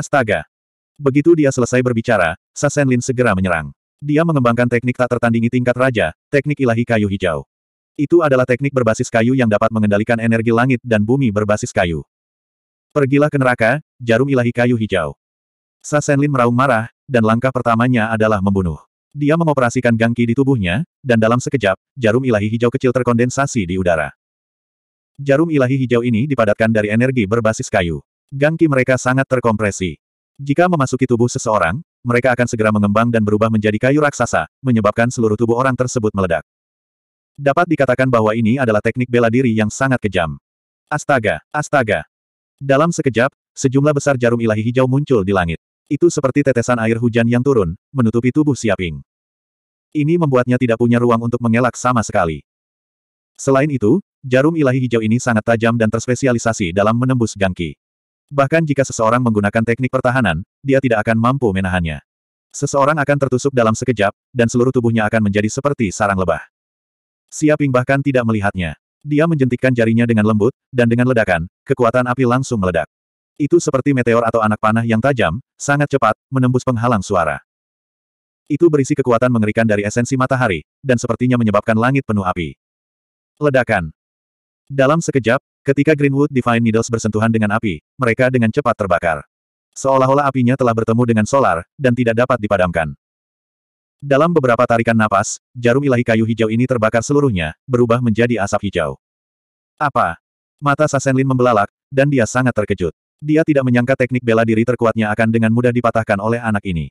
Astaga! Begitu dia selesai berbicara, Sasen Lin segera menyerang. Dia mengembangkan teknik tak tertandingi tingkat raja, teknik ilahi kayu hijau. Itu adalah teknik berbasis kayu yang dapat mengendalikan energi langit dan bumi berbasis kayu. Pergilah ke neraka, jarum ilahi kayu hijau. Sasen Lin meraung marah, dan langkah pertamanya adalah membunuh. Dia mengoperasikan gangki di tubuhnya, dan dalam sekejap, jarum ilahi hijau kecil terkondensasi di udara. Jarum ilahi hijau ini dipadatkan dari energi berbasis kayu. Gangki mereka sangat terkompresi. Jika memasuki tubuh seseorang, mereka akan segera mengembang dan berubah menjadi kayu raksasa, menyebabkan seluruh tubuh orang tersebut meledak. Dapat dikatakan bahwa ini adalah teknik bela diri yang sangat kejam. Astaga, astaga. Dalam sekejap, sejumlah besar jarum ilahi hijau muncul di langit. Itu seperti tetesan air hujan yang turun, menutupi tubuh Siaping. Ini membuatnya tidak punya ruang untuk mengelak sama sekali. Selain itu, jarum ilahi hijau ini sangat tajam dan terspesialisasi dalam menembus gangki. Bahkan jika seseorang menggunakan teknik pertahanan, dia tidak akan mampu menahannya. Seseorang akan tertusuk dalam sekejap, dan seluruh tubuhnya akan menjadi seperti sarang lebah. Siaping bahkan tidak melihatnya. Dia menjentikkan jarinya dengan lembut, dan dengan ledakan, kekuatan api langsung meledak. Itu seperti meteor atau anak panah yang tajam, sangat cepat, menembus penghalang suara. Itu berisi kekuatan mengerikan dari esensi matahari, dan sepertinya menyebabkan langit penuh api. Ledakan. Dalam sekejap, ketika Greenwood Divine Needles bersentuhan dengan api, mereka dengan cepat terbakar. Seolah-olah apinya telah bertemu dengan solar, dan tidak dapat dipadamkan. Dalam beberapa tarikan napas, jarum ilahi kayu hijau ini terbakar seluruhnya, berubah menjadi asap hijau. Apa? Mata Sasenlin membelalak, dan dia sangat terkejut. Dia tidak menyangka teknik bela diri terkuatnya akan dengan mudah dipatahkan oleh anak ini.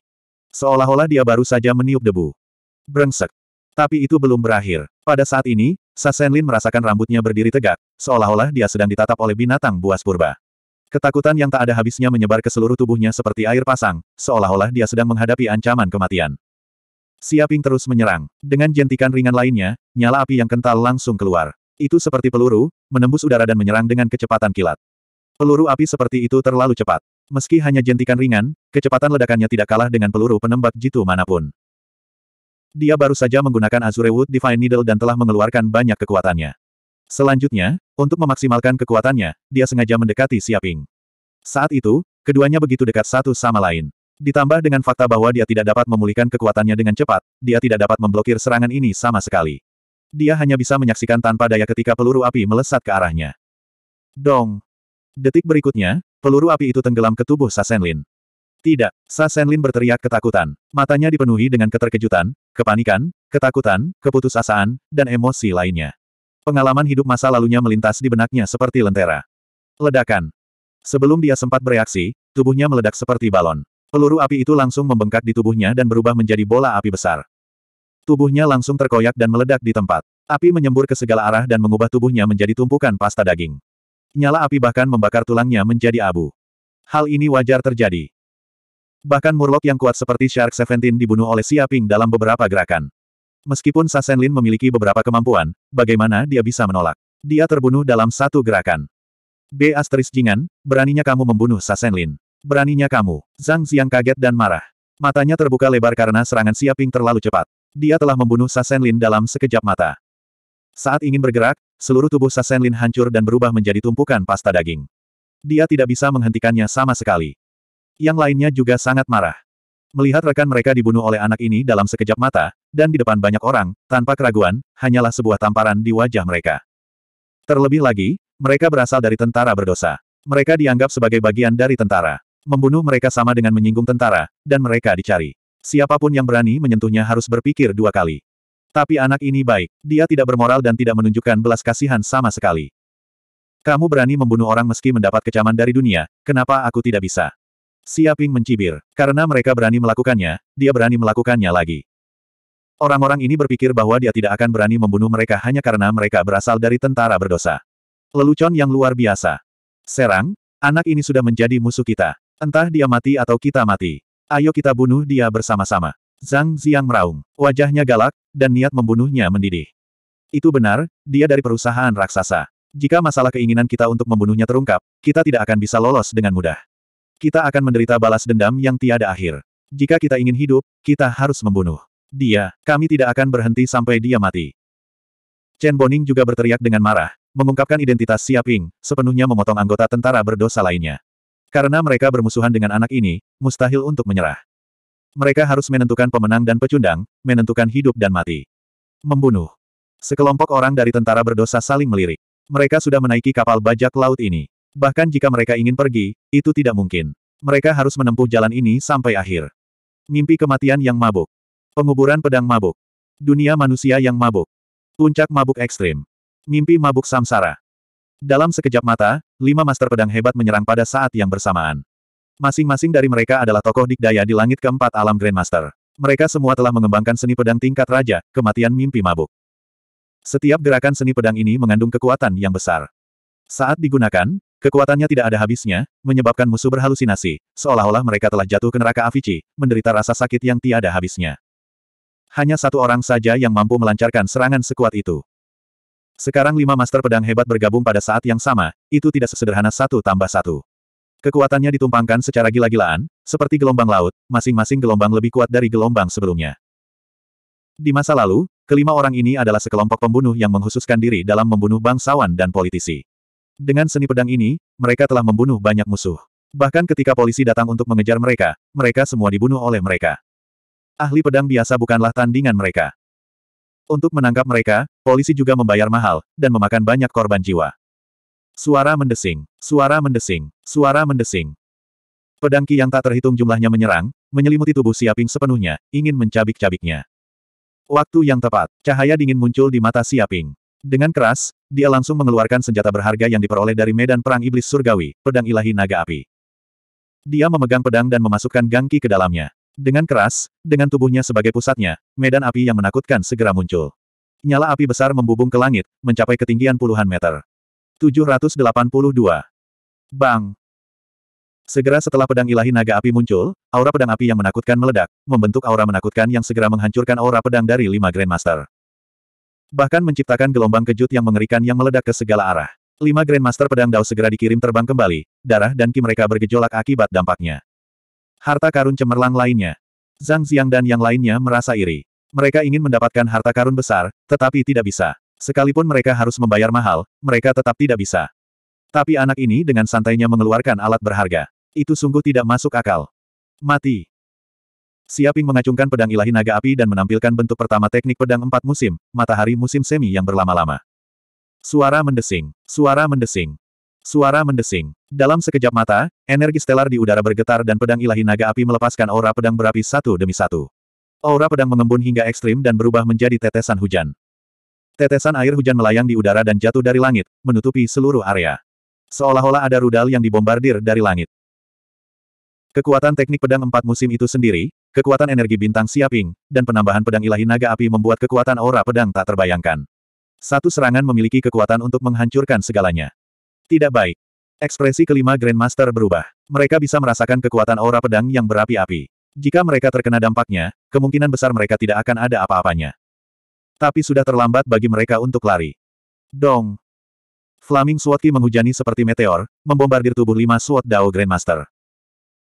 Seolah-olah dia baru saja meniup debu. Brengsek. Tapi itu belum berakhir. Pada saat ini, Sasenlin merasakan rambutnya berdiri tegak, seolah-olah dia sedang ditatap oleh binatang buas purba. Ketakutan yang tak ada habisnya menyebar ke seluruh tubuhnya seperti air pasang, seolah-olah dia sedang menghadapi ancaman kematian. Siaping terus menyerang. Dengan jentikan ringan lainnya, nyala api yang kental langsung keluar. Itu seperti peluru, menembus udara dan menyerang dengan kecepatan kilat. Peluru api seperti itu terlalu cepat. Meski hanya jentikan ringan, kecepatan ledakannya tidak kalah dengan peluru penembak jitu manapun. Dia baru saja menggunakan Azure Wood Divine Needle dan telah mengeluarkan banyak kekuatannya. Selanjutnya, untuk memaksimalkan kekuatannya, dia sengaja mendekati Siaping. Saat itu, keduanya begitu dekat satu sama lain. Ditambah dengan fakta bahwa dia tidak dapat memulihkan kekuatannya dengan cepat, dia tidak dapat memblokir serangan ini sama sekali. Dia hanya bisa menyaksikan tanpa daya ketika peluru api melesat ke arahnya. Dong! Detik berikutnya, peluru api itu tenggelam ke tubuh Sasenlin. Tidak, Sasenlin berteriak ketakutan. Matanya dipenuhi dengan keterkejutan, kepanikan, ketakutan, keputusasaan, dan emosi lainnya. Pengalaman hidup masa lalunya melintas di benaknya seperti lentera. Ledakan. Sebelum dia sempat bereaksi, tubuhnya meledak seperti balon. Peluru api itu langsung membengkak di tubuhnya dan berubah menjadi bola api besar. Tubuhnya langsung terkoyak dan meledak di tempat. Api menyembur ke segala arah dan mengubah tubuhnya menjadi tumpukan pasta daging. Nyala api bahkan membakar tulangnya menjadi abu. Hal ini wajar terjadi. Bahkan Murloc yang kuat seperti Shark Seventeen dibunuh oleh Siaping dalam beberapa gerakan. Meskipun Sasenlin memiliki beberapa kemampuan, bagaimana dia bisa menolak? Dia terbunuh dalam satu gerakan. B. Asteris Jingan, beraninya kamu membunuh Sasenlin. Beraninya kamu. Zhang Xiang kaget dan marah. Matanya terbuka lebar karena serangan Siaping terlalu cepat. Dia telah membunuh Sasenlin dalam sekejap mata. Saat ingin bergerak, seluruh tubuh Sasenlin hancur dan berubah menjadi tumpukan pasta daging. Dia tidak bisa menghentikannya sama sekali yang lainnya juga sangat marah. Melihat rekan mereka dibunuh oleh anak ini dalam sekejap mata, dan di depan banyak orang, tanpa keraguan, hanyalah sebuah tamparan di wajah mereka. Terlebih lagi, mereka berasal dari tentara berdosa. Mereka dianggap sebagai bagian dari tentara. Membunuh mereka sama dengan menyinggung tentara, dan mereka dicari. Siapapun yang berani menyentuhnya harus berpikir dua kali. Tapi anak ini baik, dia tidak bermoral dan tidak menunjukkan belas kasihan sama sekali. Kamu berani membunuh orang meski mendapat kecaman dari dunia, kenapa aku tidak bisa? Siaping mencibir. Karena mereka berani melakukannya, dia berani melakukannya lagi. Orang-orang ini berpikir bahwa dia tidak akan berani membunuh mereka hanya karena mereka berasal dari tentara berdosa. Lelucon yang luar biasa. Serang, anak ini sudah menjadi musuh kita. Entah dia mati atau kita mati. Ayo kita bunuh dia bersama-sama. Zhang Ziang meraung. Wajahnya galak, dan niat membunuhnya mendidih. Itu benar, dia dari perusahaan raksasa. Jika masalah keinginan kita untuk membunuhnya terungkap, kita tidak akan bisa lolos dengan mudah kita akan menderita balas dendam yang tiada akhir. Jika kita ingin hidup, kita harus membunuh. Dia, kami tidak akan berhenti sampai dia mati. Chen Boning juga berteriak dengan marah, mengungkapkan identitas Siaping, sepenuhnya memotong anggota tentara berdosa lainnya. Karena mereka bermusuhan dengan anak ini, mustahil untuk menyerah. Mereka harus menentukan pemenang dan pecundang, menentukan hidup dan mati. Membunuh. Sekelompok orang dari tentara berdosa saling melirik. Mereka sudah menaiki kapal bajak laut ini. Bahkan jika mereka ingin pergi, itu tidak mungkin. Mereka harus menempuh jalan ini sampai akhir. Mimpi kematian yang mabuk. Penguburan pedang mabuk. Dunia manusia yang mabuk. Puncak mabuk ekstrim. Mimpi mabuk samsara. Dalam sekejap mata, lima master pedang hebat menyerang pada saat yang bersamaan. Masing-masing dari mereka adalah tokoh dikdaya di langit keempat alam Grandmaster. Mereka semua telah mengembangkan seni pedang tingkat raja, kematian mimpi mabuk. Setiap gerakan seni pedang ini mengandung kekuatan yang besar. Saat digunakan, kekuatannya tidak ada habisnya, menyebabkan musuh berhalusinasi, seolah-olah mereka telah jatuh ke neraka Avicii, menderita rasa sakit yang tiada habisnya. Hanya satu orang saja yang mampu melancarkan serangan sekuat itu. Sekarang lima master pedang hebat bergabung pada saat yang sama, itu tidak sesederhana satu tambah satu. Kekuatannya ditumpangkan secara gila-gilaan, seperti gelombang laut, masing-masing gelombang lebih kuat dari gelombang sebelumnya. Di masa lalu, kelima orang ini adalah sekelompok pembunuh yang menghususkan diri dalam membunuh bangsawan dan politisi. Dengan seni pedang ini, mereka telah membunuh banyak musuh. Bahkan ketika polisi datang untuk mengejar mereka, mereka semua dibunuh oleh mereka. Ahli pedang biasa bukanlah tandingan mereka. Untuk menangkap mereka, polisi juga membayar mahal, dan memakan banyak korban jiwa. Suara mendesing, suara mendesing, suara mendesing. Pedang Ki yang tak terhitung jumlahnya menyerang, menyelimuti tubuh Siaping sepenuhnya, ingin mencabik-cabiknya. Waktu yang tepat, cahaya dingin muncul di mata Siaping. Dengan keras, dia langsung mengeluarkan senjata berharga yang diperoleh dari medan perang iblis surgawi, pedang ilahi naga api. Dia memegang pedang dan memasukkan gangki ke dalamnya. Dengan keras, dengan tubuhnya sebagai pusatnya, medan api yang menakutkan segera muncul. Nyala api besar membubung ke langit, mencapai ketinggian puluhan meter. 782. Bang! Segera setelah pedang ilahi naga api muncul, aura pedang api yang menakutkan meledak, membentuk aura menakutkan yang segera menghancurkan aura pedang dari lima Grandmaster. Bahkan menciptakan gelombang kejut yang mengerikan yang meledak ke segala arah. Lima Grandmaster Pedang Dao segera dikirim terbang kembali, darah dan ki mereka bergejolak akibat dampaknya. Harta karun cemerlang lainnya. Zhang Ziang dan yang lainnya merasa iri. Mereka ingin mendapatkan harta karun besar, tetapi tidak bisa. Sekalipun mereka harus membayar mahal, mereka tetap tidak bisa. Tapi anak ini dengan santainya mengeluarkan alat berharga. Itu sungguh tidak masuk akal. Mati. Siaping mengacungkan pedang ilahi naga api dan menampilkan bentuk pertama teknik pedang empat musim, matahari musim semi yang berlama-lama. Suara mendesing, suara mendesing, suara mendesing. Dalam sekejap mata, energi stelar di udara bergetar dan pedang ilahi naga api melepaskan aura pedang berapi satu demi satu. Aura pedang mengembun hingga ekstrim dan berubah menjadi tetesan hujan. Tetesan air hujan melayang di udara dan jatuh dari langit, menutupi seluruh area. Seolah-olah ada rudal yang dibombardir dari langit. Kekuatan teknik pedang empat musim itu sendiri, kekuatan energi bintang siaping, dan penambahan pedang ilahi naga api membuat kekuatan aura pedang tak terbayangkan. Satu serangan memiliki kekuatan untuk menghancurkan segalanya. Tidak baik. Ekspresi kelima Grandmaster berubah. Mereka bisa merasakan kekuatan aura pedang yang berapi-api. Jika mereka terkena dampaknya, kemungkinan besar mereka tidak akan ada apa-apanya. Tapi sudah terlambat bagi mereka untuk lari. Dong! Flaming Swatki menghujani seperti meteor, membombardir tubuh lima Swat Dao Grandmaster.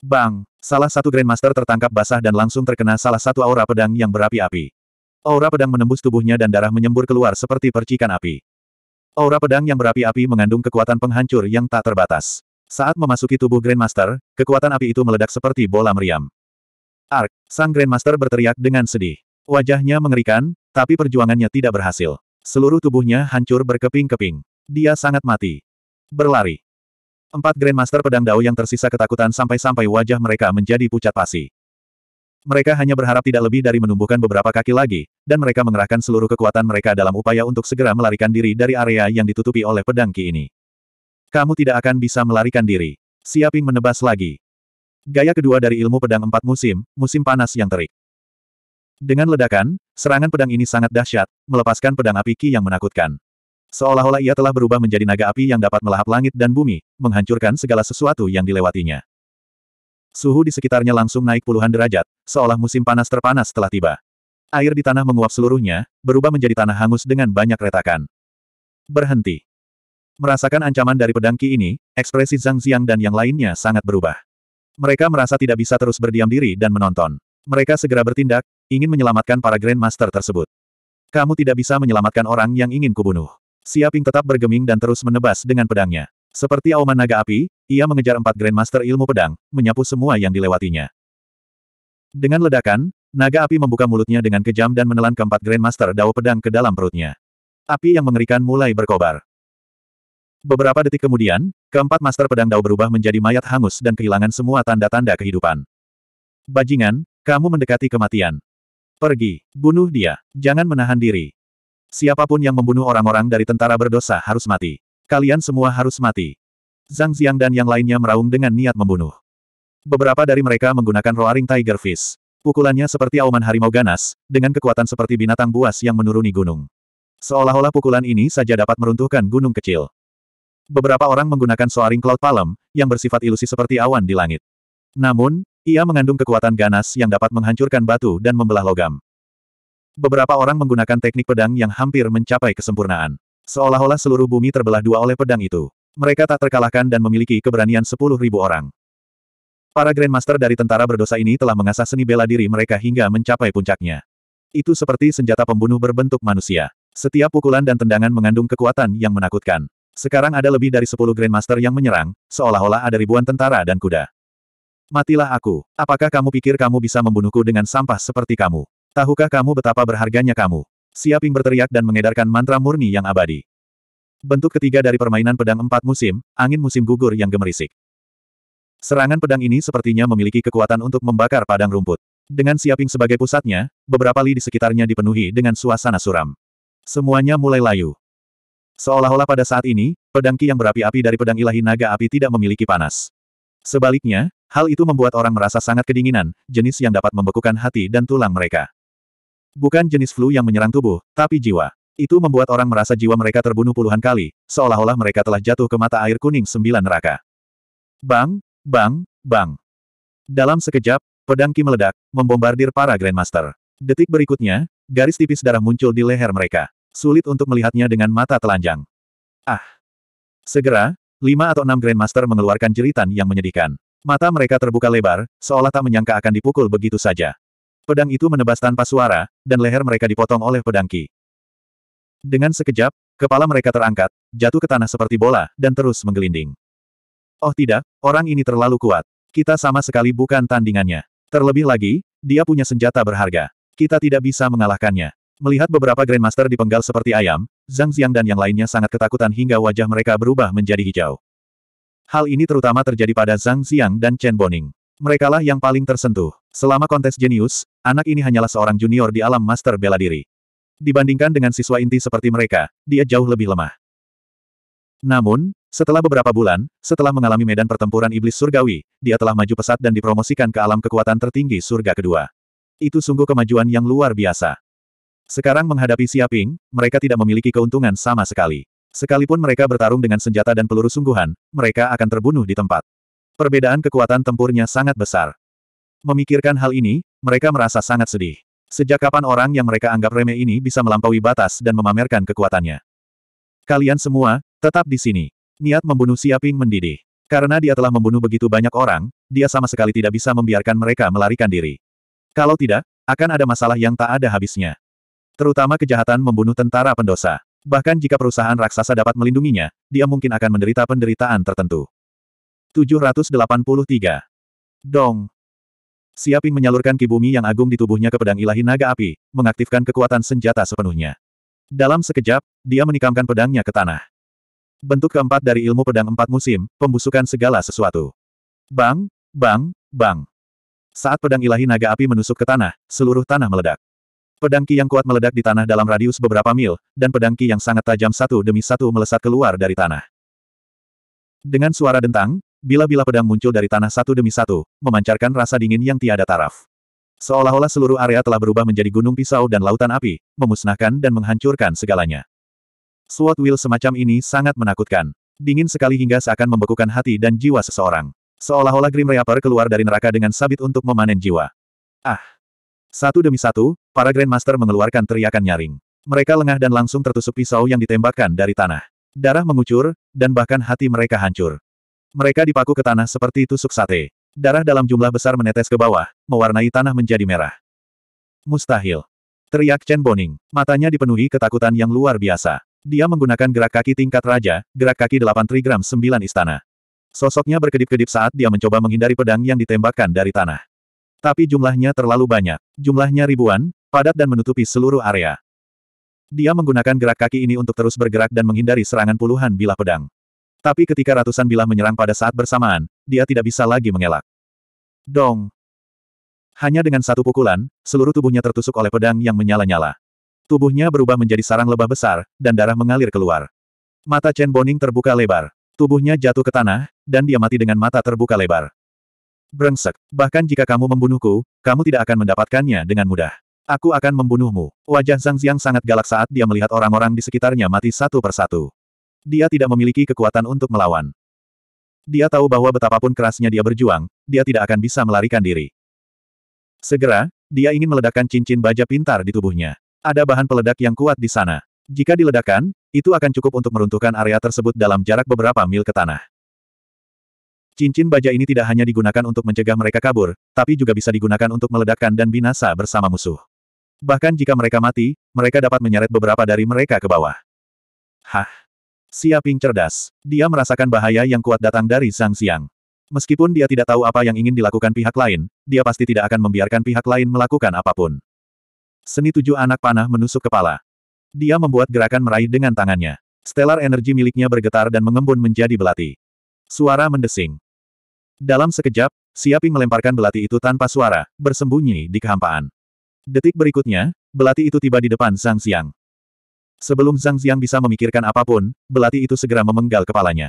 Bang! Salah satu Grandmaster tertangkap basah dan langsung terkena salah satu aura pedang yang berapi-api. Aura pedang menembus tubuhnya dan darah menyembur keluar seperti percikan api. Aura pedang yang berapi-api mengandung kekuatan penghancur yang tak terbatas. Saat memasuki tubuh Grandmaster, kekuatan api itu meledak seperti bola meriam. Ark, sang Grandmaster berteriak dengan sedih. Wajahnya mengerikan, tapi perjuangannya tidak berhasil. Seluruh tubuhnya hancur berkeping-keping. Dia sangat mati. Berlari. Empat Grandmaster pedang Dao yang tersisa ketakutan sampai-sampai wajah mereka menjadi pucat pasi. Mereka hanya berharap tidak lebih dari menumbuhkan beberapa kaki lagi, dan mereka mengerahkan seluruh kekuatan mereka dalam upaya untuk segera melarikan diri dari area yang ditutupi oleh pedang Ki ini. Kamu tidak akan bisa melarikan diri. Siaping menebas lagi. Gaya kedua dari ilmu pedang empat musim, musim panas yang terik. Dengan ledakan, serangan pedang ini sangat dahsyat, melepaskan pedang api Ki yang menakutkan. Seolah-olah ia telah berubah menjadi naga api yang dapat melahap langit dan bumi, menghancurkan segala sesuatu yang dilewatinya. Suhu di sekitarnya langsung naik puluhan derajat, seolah musim panas terpanas telah tiba. Air di tanah menguap seluruhnya, berubah menjadi tanah hangus dengan banyak retakan. Berhenti. Merasakan ancaman dari pedang Qi ini, ekspresi Zhang Xiang dan yang lainnya sangat berubah. Mereka merasa tidak bisa terus berdiam diri dan menonton. Mereka segera bertindak, ingin menyelamatkan para Grandmaster tersebut. Kamu tidak bisa menyelamatkan orang yang ingin kubunuh. Siaping tetap bergeming dan terus menebas dengan pedangnya. Seperti auman naga api, ia mengejar empat Grandmaster ilmu pedang, menyapu semua yang dilewatinya. Dengan ledakan, naga api membuka mulutnya dengan kejam dan menelan keempat Grandmaster dao pedang ke dalam perutnya. Api yang mengerikan mulai berkobar. Beberapa detik kemudian, keempat Master Pedang Dao berubah menjadi mayat hangus dan kehilangan semua tanda-tanda kehidupan. Bajingan, kamu mendekati kematian. Pergi, bunuh dia, jangan menahan diri. Siapapun yang membunuh orang-orang dari tentara berdosa harus mati. Kalian semua harus mati. Zhang Xiang dan yang lainnya meraung dengan niat membunuh. Beberapa dari mereka menggunakan Roaring Tiger Fist. Pukulannya seperti auman harimau ganas, dengan kekuatan seperti binatang buas yang menuruni gunung. Seolah-olah pukulan ini saja dapat meruntuhkan gunung kecil. Beberapa orang menggunakan Soaring Cloud Palm, yang bersifat ilusi seperti awan di langit. Namun, ia mengandung kekuatan ganas yang dapat menghancurkan batu dan membelah logam. Beberapa orang menggunakan teknik pedang yang hampir mencapai kesempurnaan. Seolah-olah seluruh bumi terbelah dua oleh pedang itu. Mereka tak terkalahkan dan memiliki keberanian sepuluh ribu orang. Para Grandmaster dari tentara berdosa ini telah mengasah seni bela diri mereka hingga mencapai puncaknya. Itu seperti senjata pembunuh berbentuk manusia. Setiap pukulan dan tendangan mengandung kekuatan yang menakutkan. Sekarang ada lebih dari sepuluh Grandmaster yang menyerang, seolah-olah ada ribuan tentara dan kuda. Matilah aku. Apakah kamu pikir kamu bisa membunuhku dengan sampah seperti kamu? Tahukah kamu betapa berharganya kamu? Siaping berteriak dan mengedarkan mantra murni yang abadi. Bentuk ketiga dari permainan pedang empat musim, angin musim gugur yang gemerisik. Serangan pedang ini sepertinya memiliki kekuatan untuk membakar padang rumput. Dengan Siaping sebagai pusatnya, beberapa li di sekitarnya dipenuhi dengan suasana suram. Semuanya mulai layu. Seolah-olah pada saat ini, pedang Ki yang berapi-api dari pedang ilahi naga api tidak memiliki panas. Sebaliknya, hal itu membuat orang merasa sangat kedinginan, jenis yang dapat membekukan hati dan tulang mereka. Bukan jenis flu yang menyerang tubuh, tapi jiwa. Itu membuat orang merasa jiwa mereka terbunuh puluhan kali, seolah-olah mereka telah jatuh ke mata air kuning sembilan neraka. Bang, bang, bang. Dalam sekejap, pedang Ki meledak, membombardir para Grandmaster. Detik berikutnya, garis tipis darah muncul di leher mereka. Sulit untuk melihatnya dengan mata telanjang. Ah! Segera, lima atau enam Grandmaster mengeluarkan jeritan yang menyedihkan. Mata mereka terbuka lebar, seolah tak menyangka akan dipukul begitu saja. Pedang itu menebas tanpa suara, dan leher mereka dipotong oleh pedangki. Dengan sekejap, kepala mereka terangkat, jatuh ke tanah seperti bola, dan terus menggelinding. Oh tidak, orang ini terlalu kuat. Kita sama sekali bukan tandingannya. Terlebih lagi, dia punya senjata berharga. Kita tidak bisa mengalahkannya. Melihat beberapa Grandmaster dipenggal seperti ayam, Zhang Xiang dan yang lainnya sangat ketakutan hingga wajah mereka berubah menjadi hijau. Hal ini terutama terjadi pada Zhang Xiang dan Chen Boning. Merekalah yang paling tersentuh. Selama kontes jenius, anak ini hanyalah seorang junior di alam master bela diri. Dibandingkan dengan siswa inti seperti mereka, dia jauh lebih lemah. Namun, setelah beberapa bulan, setelah mengalami medan pertempuran iblis surgawi, dia telah maju pesat dan dipromosikan ke alam kekuatan tertinggi surga kedua. Itu sungguh kemajuan yang luar biasa. Sekarang menghadapi Siaping, mereka tidak memiliki keuntungan sama sekali. Sekalipun mereka bertarung dengan senjata dan peluru sungguhan, mereka akan terbunuh di tempat. Perbedaan kekuatan tempurnya sangat besar. Memikirkan hal ini, mereka merasa sangat sedih. Sejak kapan orang yang mereka anggap remeh ini bisa melampaui batas dan memamerkan kekuatannya? Kalian semua, tetap di sini. Niat membunuh Siaping mendidih. Karena dia telah membunuh begitu banyak orang, dia sama sekali tidak bisa membiarkan mereka melarikan diri. Kalau tidak, akan ada masalah yang tak ada habisnya. Terutama kejahatan membunuh tentara pendosa. Bahkan jika perusahaan raksasa dapat melindunginya, dia mungkin akan menderita penderitaan tertentu. 783. Dong. Siaping menyalurkan kibumi yang agung di tubuhnya ke pedang ilahi naga api, mengaktifkan kekuatan senjata sepenuhnya. Dalam sekejap, dia menikamkan pedangnya ke tanah. Bentuk keempat dari ilmu pedang empat musim, pembusukan segala sesuatu. Bang, bang, bang. Saat pedang ilahi naga api menusuk ke tanah, seluruh tanah meledak. Pedang ki yang kuat meledak di tanah dalam radius beberapa mil, dan pedang ki yang sangat tajam satu demi satu melesat keluar dari tanah. Dengan suara dentang, bila-bila pedang muncul dari tanah satu demi satu, memancarkan rasa dingin yang tiada taraf. Seolah-olah seluruh area telah berubah menjadi gunung pisau dan lautan api, memusnahkan dan menghancurkan segalanya. Sword will semacam ini sangat menakutkan. Dingin sekali hingga seakan membekukan hati dan jiwa seseorang. Seolah-olah Grim Reaper keluar dari neraka dengan sabit untuk memanen jiwa. Ah! Satu demi satu, para Grandmaster mengeluarkan teriakan nyaring. Mereka lengah dan langsung tertusuk pisau yang ditembakkan dari tanah. Darah mengucur, dan bahkan hati mereka hancur. Mereka dipaku ke tanah seperti tusuk sate. Darah dalam jumlah besar menetes ke bawah, mewarnai tanah menjadi merah. Mustahil. Teriak Chen Boning. Matanya dipenuhi ketakutan yang luar biasa. Dia menggunakan gerak kaki tingkat raja, gerak kaki 8 trigram 9 istana. Sosoknya berkedip-kedip saat dia mencoba menghindari pedang yang ditembakkan dari tanah. Tapi jumlahnya terlalu banyak. Jumlahnya ribuan, padat dan menutupi seluruh area. Dia menggunakan gerak kaki ini untuk terus bergerak dan menghindari serangan puluhan bilah pedang. Tapi ketika ratusan bilah menyerang pada saat bersamaan, dia tidak bisa lagi mengelak. Dong! Hanya dengan satu pukulan, seluruh tubuhnya tertusuk oleh pedang yang menyala-nyala. Tubuhnya berubah menjadi sarang lebah besar, dan darah mengalir keluar. Mata Chen Boning terbuka lebar. Tubuhnya jatuh ke tanah, dan dia mati dengan mata terbuka lebar. Brengsek, bahkan jika kamu membunuhku, kamu tidak akan mendapatkannya dengan mudah. Aku akan membunuhmu. Wajah Zhang Xiang sangat galak saat dia melihat orang-orang di sekitarnya mati satu persatu. Dia tidak memiliki kekuatan untuk melawan. Dia tahu bahwa betapapun kerasnya dia berjuang, dia tidak akan bisa melarikan diri. Segera, dia ingin meledakkan cincin baja pintar di tubuhnya. Ada bahan peledak yang kuat di sana. Jika diledakkan, itu akan cukup untuk meruntuhkan area tersebut dalam jarak beberapa mil ke tanah. Cincin baja ini tidak hanya digunakan untuk mencegah mereka kabur, tapi juga bisa digunakan untuk meledakkan dan binasa bersama musuh. Bahkan jika mereka mati, mereka dapat menyeret beberapa dari mereka ke bawah. Hah? Siaping cerdas. Dia merasakan bahaya yang kuat datang dari Zhang Xiang. Meskipun dia tidak tahu apa yang ingin dilakukan pihak lain, dia pasti tidak akan membiarkan pihak lain melakukan apapun. Seni tujuh anak panah menusuk kepala. Dia membuat gerakan meraih dengan tangannya. Stellar energi miliknya bergetar dan mengembun menjadi belati. Suara mendesing. Dalam sekejap, Siaping melemparkan belati itu tanpa suara, bersembunyi di kehampaan. Detik berikutnya, belati itu tiba di depan Zhang Xiang. Sebelum Zhang Ziang bisa memikirkan apapun, belati itu segera memenggal kepalanya.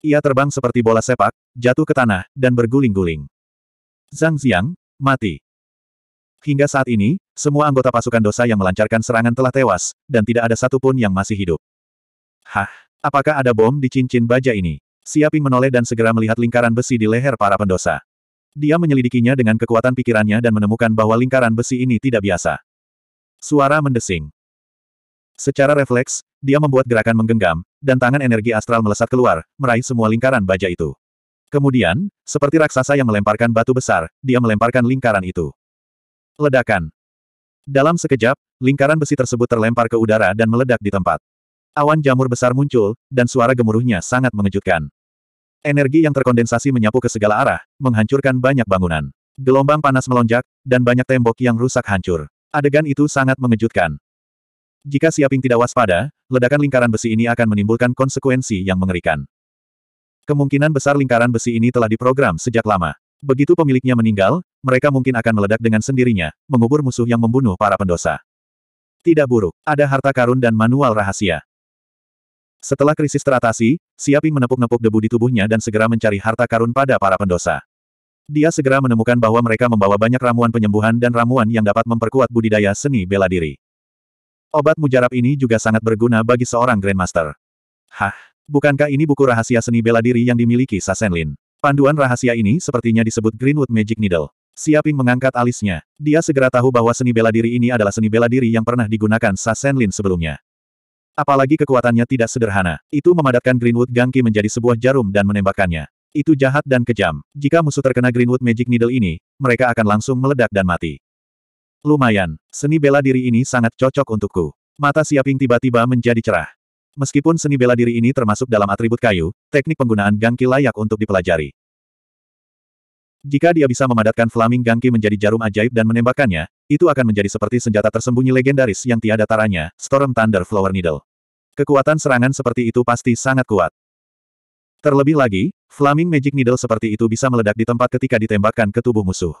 Ia terbang seperti bola sepak, jatuh ke tanah, dan berguling-guling. Zhang Ziang, mati. Hingga saat ini, semua anggota pasukan dosa yang melancarkan serangan telah tewas, dan tidak ada satupun yang masih hidup. Hah, apakah ada bom di cincin baja ini? Siaping menoleh dan segera melihat lingkaran besi di leher para pendosa. Dia menyelidikinya dengan kekuatan pikirannya dan menemukan bahwa lingkaran besi ini tidak biasa. Suara mendesing. Secara refleks, dia membuat gerakan menggenggam, dan tangan energi astral melesat keluar, meraih semua lingkaran baja itu. Kemudian, seperti raksasa yang melemparkan batu besar, dia melemparkan lingkaran itu. Ledakan. Dalam sekejap, lingkaran besi tersebut terlempar ke udara dan meledak di tempat. Awan jamur besar muncul, dan suara gemuruhnya sangat mengejutkan. Energi yang terkondensasi menyapu ke segala arah, menghancurkan banyak bangunan. Gelombang panas melonjak, dan banyak tembok yang rusak hancur. Adegan itu sangat mengejutkan. Jika Siaping tidak waspada, ledakan lingkaran besi ini akan menimbulkan konsekuensi yang mengerikan. Kemungkinan besar lingkaran besi ini telah diprogram sejak lama. Begitu pemiliknya meninggal, mereka mungkin akan meledak dengan sendirinya, mengubur musuh yang membunuh para pendosa. Tidak buruk, ada harta karun dan manual rahasia. Setelah krisis teratasi, Siaping menepuk-nepuk debu di tubuhnya dan segera mencari harta karun pada para pendosa. Dia segera menemukan bahwa mereka membawa banyak ramuan penyembuhan dan ramuan yang dapat memperkuat budidaya seni bela diri. Obat mujarab ini juga sangat berguna bagi seorang Grandmaster. Hah, bukankah ini buku rahasia seni bela diri yang dimiliki Sasenlin? Panduan rahasia ini sepertinya disebut Greenwood Magic Needle. Siaping mengangkat alisnya. Dia segera tahu bahwa seni bela diri ini adalah seni bela diri yang pernah digunakan Sasenlin sebelumnya. Apalagi kekuatannya tidak sederhana. Itu memadatkan Greenwood Gangki menjadi sebuah jarum dan menembakkannya. Itu jahat dan kejam. Jika musuh terkena Greenwood Magic Needle ini, mereka akan langsung meledak dan mati. Lumayan, seni bela diri ini sangat cocok untukku. Mata Siaping tiba-tiba menjadi cerah. Meskipun seni bela diri ini termasuk dalam atribut kayu, teknik penggunaan gangki layak untuk dipelajari. Jika dia bisa memadatkan Flaming Gangki menjadi jarum ajaib dan menembakkannya, itu akan menjadi seperti senjata tersembunyi legendaris yang tiada taranya, Storm Thunder Flower Needle. Kekuatan serangan seperti itu pasti sangat kuat. Terlebih lagi, Flaming Magic Needle seperti itu bisa meledak di tempat ketika ditembakkan ke tubuh musuh.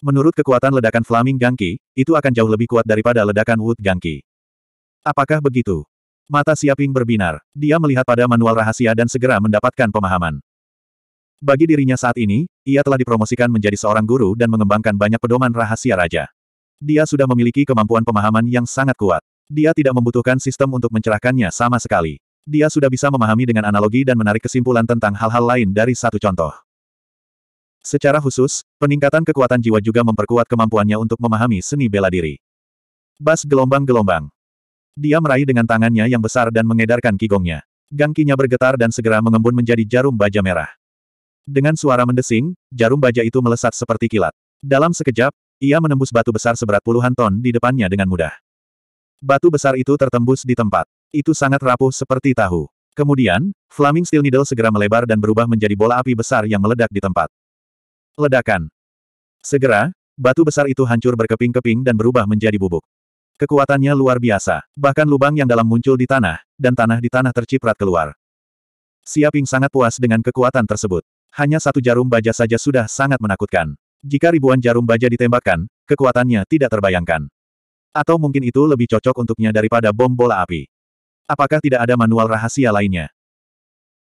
Menurut kekuatan ledakan Flaming Gangki, itu akan jauh lebih kuat daripada ledakan Wood Gangki. Apakah begitu? Mata Siaping berbinar. Dia melihat pada manual rahasia dan segera mendapatkan pemahaman. Bagi dirinya saat ini, ia telah dipromosikan menjadi seorang guru dan mengembangkan banyak pedoman rahasia raja. Dia sudah memiliki kemampuan pemahaman yang sangat kuat. Dia tidak membutuhkan sistem untuk mencerahkannya sama sekali. Dia sudah bisa memahami dengan analogi dan menarik kesimpulan tentang hal-hal lain dari satu contoh. Secara khusus, peningkatan kekuatan jiwa juga memperkuat kemampuannya untuk memahami seni bela diri. Bas gelombang-gelombang. Dia meraih dengan tangannya yang besar dan mengedarkan kigongnya. Gangkinya bergetar dan segera mengembun menjadi jarum baja merah. Dengan suara mendesing, jarum baja itu melesat seperti kilat. Dalam sekejap, ia menembus batu besar seberat puluhan ton di depannya dengan mudah. Batu besar itu tertembus di tempat. Itu sangat rapuh seperti tahu. Kemudian, Flaming Steel Needle segera melebar dan berubah menjadi bola api besar yang meledak di tempat. Ledakan. Segera, batu besar itu hancur berkeping-keping dan berubah menjadi bubuk. Kekuatannya luar biasa, bahkan lubang yang dalam muncul di tanah, dan tanah di tanah terciprat keluar. Siaping sangat puas dengan kekuatan tersebut. Hanya satu jarum baja saja sudah sangat menakutkan. Jika ribuan jarum baja ditembakkan, kekuatannya tidak terbayangkan. Atau mungkin itu lebih cocok untuknya daripada bom bola api. Apakah tidak ada manual rahasia lainnya?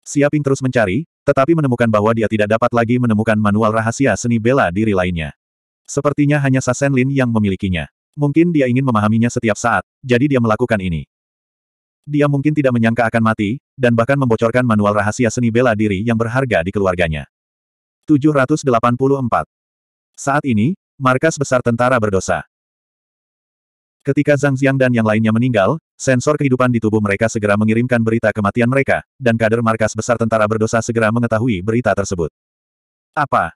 Siaping terus mencari, tetapi menemukan bahwa dia tidak dapat lagi menemukan manual rahasia seni bela diri lainnya. Sepertinya hanya Sasen Lin yang memilikinya. Mungkin dia ingin memahaminya setiap saat, jadi dia melakukan ini. Dia mungkin tidak menyangka akan mati, dan bahkan membocorkan manual rahasia seni bela diri yang berharga di keluarganya. 784. Saat ini, markas besar tentara berdosa. Ketika Zhang Xiang dan yang lainnya meninggal, Sensor kehidupan di tubuh mereka segera mengirimkan berita kematian mereka, dan kader markas besar tentara berdosa segera mengetahui berita tersebut. Apa?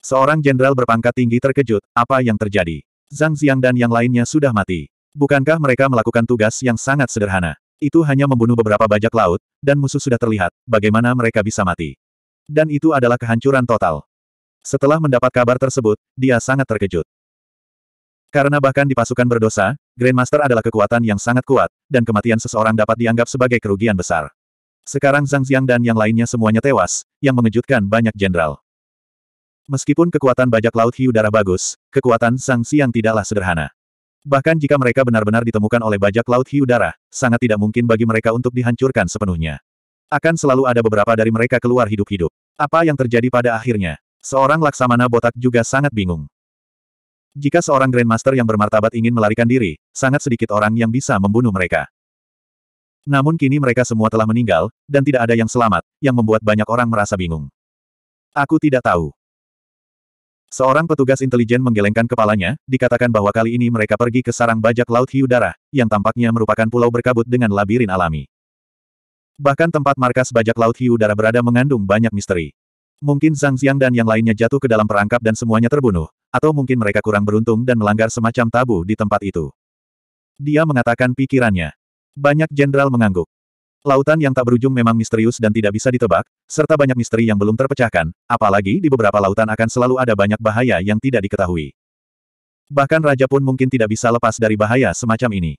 Seorang jenderal berpangkat tinggi terkejut, apa yang terjadi? Zhang Xiang dan yang lainnya sudah mati. Bukankah mereka melakukan tugas yang sangat sederhana? Itu hanya membunuh beberapa bajak laut, dan musuh sudah terlihat, bagaimana mereka bisa mati. Dan itu adalah kehancuran total. Setelah mendapat kabar tersebut, dia sangat terkejut. Karena bahkan di pasukan berdosa, Grandmaster adalah kekuatan yang sangat kuat, dan kematian seseorang dapat dianggap sebagai kerugian besar. Sekarang Zhang Xiang dan yang lainnya semuanya tewas, yang mengejutkan banyak jenderal. Meskipun kekuatan bajak laut hiu darah bagus, kekuatan Zhang Xiang tidaklah sederhana. Bahkan jika mereka benar-benar ditemukan oleh bajak laut hiu darah, sangat tidak mungkin bagi mereka untuk dihancurkan sepenuhnya. Akan selalu ada beberapa dari mereka keluar hidup-hidup. Apa yang terjadi pada akhirnya? Seorang laksamana botak juga sangat bingung. Jika seorang Grandmaster yang bermartabat ingin melarikan diri, sangat sedikit orang yang bisa membunuh mereka. Namun kini mereka semua telah meninggal, dan tidak ada yang selamat, yang membuat banyak orang merasa bingung. Aku tidak tahu. Seorang petugas intelijen menggelengkan kepalanya, dikatakan bahwa kali ini mereka pergi ke sarang bajak laut hiu darah, yang tampaknya merupakan pulau berkabut dengan labirin alami. Bahkan tempat markas bajak laut hiu darah berada mengandung banyak misteri. Mungkin Zhang Xiang dan yang lainnya jatuh ke dalam perangkap dan semuanya terbunuh, atau mungkin mereka kurang beruntung dan melanggar semacam tabu di tempat itu. Dia mengatakan pikirannya. Banyak jenderal mengangguk. Lautan yang tak berujung memang misterius dan tidak bisa ditebak, serta banyak misteri yang belum terpecahkan, apalagi di beberapa lautan akan selalu ada banyak bahaya yang tidak diketahui. Bahkan raja pun mungkin tidak bisa lepas dari bahaya semacam ini.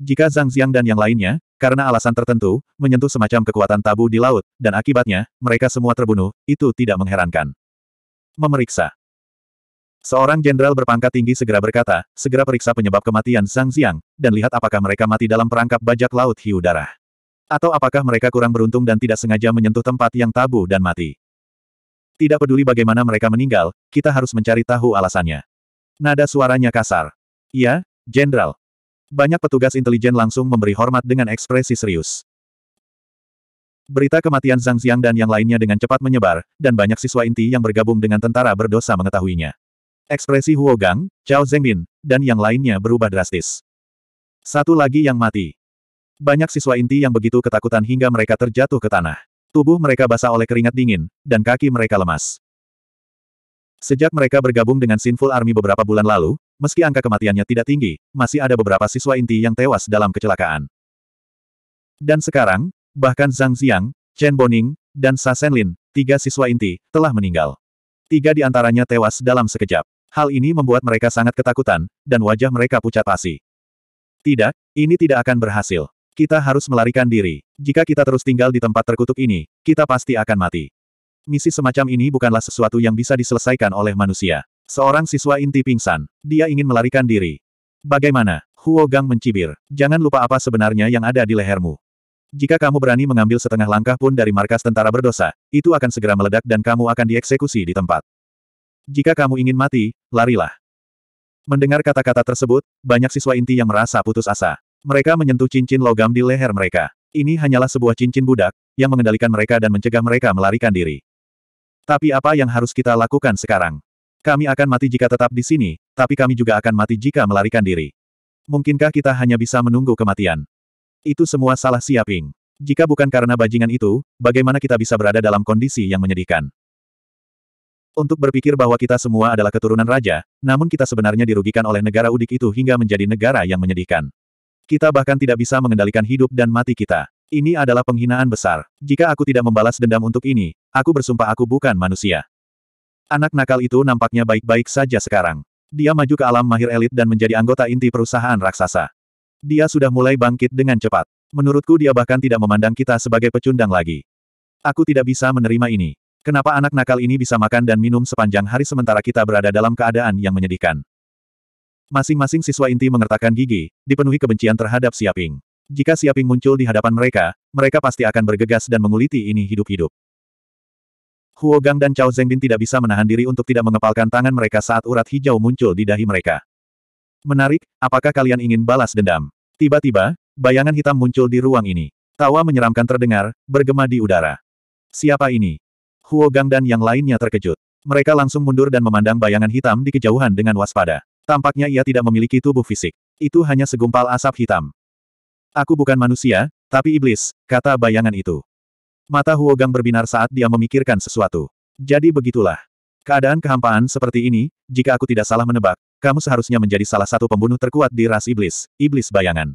Jika Zhang Ziang dan yang lainnya, karena alasan tertentu, menyentuh semacam kekuatan tabu di laut, dan akibatnya, mereka semua terbunuh, itu tidak mengherankan. Memeriksa. Seorang jenderal berpangkat tinggi segera berkata, segera periksa penyebab kematian Zhang Xiang, dan lihat apakah mereka mati dalam perangkap bajak laut hiu darah. Atau apakah mereka kurang beruntung dan tidak sengaja menyentuh tempat yang tabu dan mati. Tidak peduli bagaimana mereka meninggal, kita harus mencari tahu alasannya. Nada suaranya kasar. Iya, Jenderal. Banyak petugas intelijen langsung memberi hormat dengan ekspresi serius. Berita kematian Zhang Xiang dan yang lainnya dengan cepat menyebar, dan banyak siswa inti yang bergabung dengan tentara berdosa mengetahuinya. Ekspresi Huo Gang, Cao Zengmin, dan yang lainnya berubah drastis. Satu lagi yang mati. Banyak siswa inti yang begitu ketakutan hingga mereka terjatuh ke tanah. Tubuh mereka basah oleh keringat dingin, dan kaki mereka lemas. Sejak mereka bergabung dengan Sinful Army beberapa bulan lalu, meski angka kematiannya tidak tinggi, masih ada beberapa siswa inti yang tewas dalam kecelakaan. Dan sekarang, bahkan Zhang Xiang, Chen Boning, dan Sa Senlin, tiga siswa inti, telah meninggal. Tiga di antaranya tewas dalam sekejap. Hal ini membuat mereka sangat ketakutan, dan wajah mereka pucat pasi. Tidak, ini tidak akan berhasil. Kita harus melarikan diri. Jika kita terus tinggal di tempat terkutuk ini, kita pasti akan mati. Misi semacam ini bukanlah sesuatu yang bisa diselesaikan oleh manusia. Seorang siswa inti pingsan. Dia ingin melarikan diri. Bagaimana? Huo Gang mencibir. Jangan lupa apa sebenarnya yang ada di lehermu. Jika kamu berani mengambil setengah langkah pun dari markas tentara berdosa, itu akan segera meledak dan kamu akan dieksekusi di tempat. Jika kamu ingin mati, larilah. Mendengar kata-kata tersebut, banyak siswa inti yang merasa putus asa. Mereka menyentuh cincin logam di leher mereka. Ini hanyalah sebuah cincin budak, yang mengendalikan mereka dan mencegah mereka melarikan diri. Tapi apa yang harus kita lakukan sekarang? Kami akan mati jika tetap di sini, tapi kami juga akan mati jika melarikan diri. Mungkinkah kita hanya bisa menunggu kematian? Itu semua salah siaping. Jika bukan karena bajingan itu, bagaimana kita bisa berada dalam kondisi yang menyedihkan? Untuk berpikir bahwa kita semua adalah keturunan raja, namun kita sebenarnya dirugikan oleh negara udik itu hingga menjadi negara yang menyedihkan. Kita bahkan tidak bisa mengendalikan hidup dan mati kita. Ini adalah penghinaan besar. Jika aku tidak membalas dendam untuk ini, aku bersumpah aku bukan manusia. Anak nakal itu nampaknya baik-baik saja sekarang. Dia maju ke alam mahir elit dan menjadi anggota inti perusahaan raksasa. Dia sudah mulai bangkit dengan cepat. Menurutku dia bahkan tidak memandang kita sebagai pecundang lagi. Aku tidak bisa menerima ini. Kenapa anak nakal ini bisa makan dan minum sepanjang hari sementara kita berada dalam keadaan yang menyedihkan? Masing-masing siswa inti mengertakkan gigi, dipenuhi kebencian terhadap Siaping. Jika Siaping muncul di hadapan mereka, mereka pasti akan bergegas dan menguliti ini hidup-hidup. Huo Gang dan Cao Zengbin tidak bisa menahan diri untuk tidak mengepalkan tangan mereka saat urat hijau muncul di dahi mereka. Menarik, apakah kalian ingin balas dendam? Tiba-tiba, bayangan hitam muncul di ruang ini. Tawa menyeramkan terdengar, bergema di udara. Siapa ini? Huo Gang dan yang lainnya terkejut. Mereka langsung mundur dan memandang bayangan hitam di kejauhan dengan waspada. Tampaknya ia tidak memiliki tubuh fisik. Itu hanya segumpal asap hitam. Aku bukan manusia, tapi iblis, kata bayangan itu. Mata Huo Gang berbinar saat dia memikirkan sesuatu. Jadi begitulah. Keadaan kehampaan seperti ini, jika aku tidak salah menebak, kamu seharusnya menjadi salah satu pembunuh terkuat di ras iblis, iblis bayangan.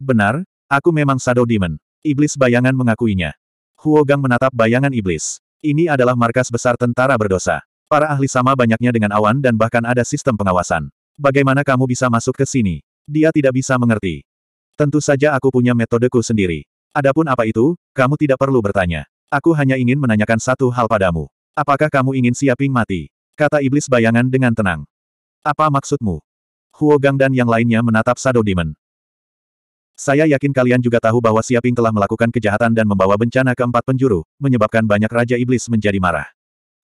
Benar, aku memang Shadow Demon. Iblis bayangan mengakuinya. Huo Gang menatap bayangan iblis. Ini adalah markas besar tentara berdosa. Para ahli sama banyaknya dengan awan dan bahkan ada sistem pengawasan. Bagaimana kamu bisa masuk ke sini? Dia tidak bisa mengerti. Tentu saja aku punya metodeku sendiri. Adapun apa itu, kamu tidak perlu bertanya. Aku hanya ingin menanyakan satu hal padamu. Apakah kamu ingin siaping mati? Kata iblis bayangan dengan tenang. Apa maksudmu? Huo Gang dan yang lainnya menatap Shadow Demon. Saya yakin kalian juga tahu bahwa Siaping telah melakukan kejahatan dan membawa bencana ke empat penjuru, menyebabkan banyak Raja Iblis menjadi marah.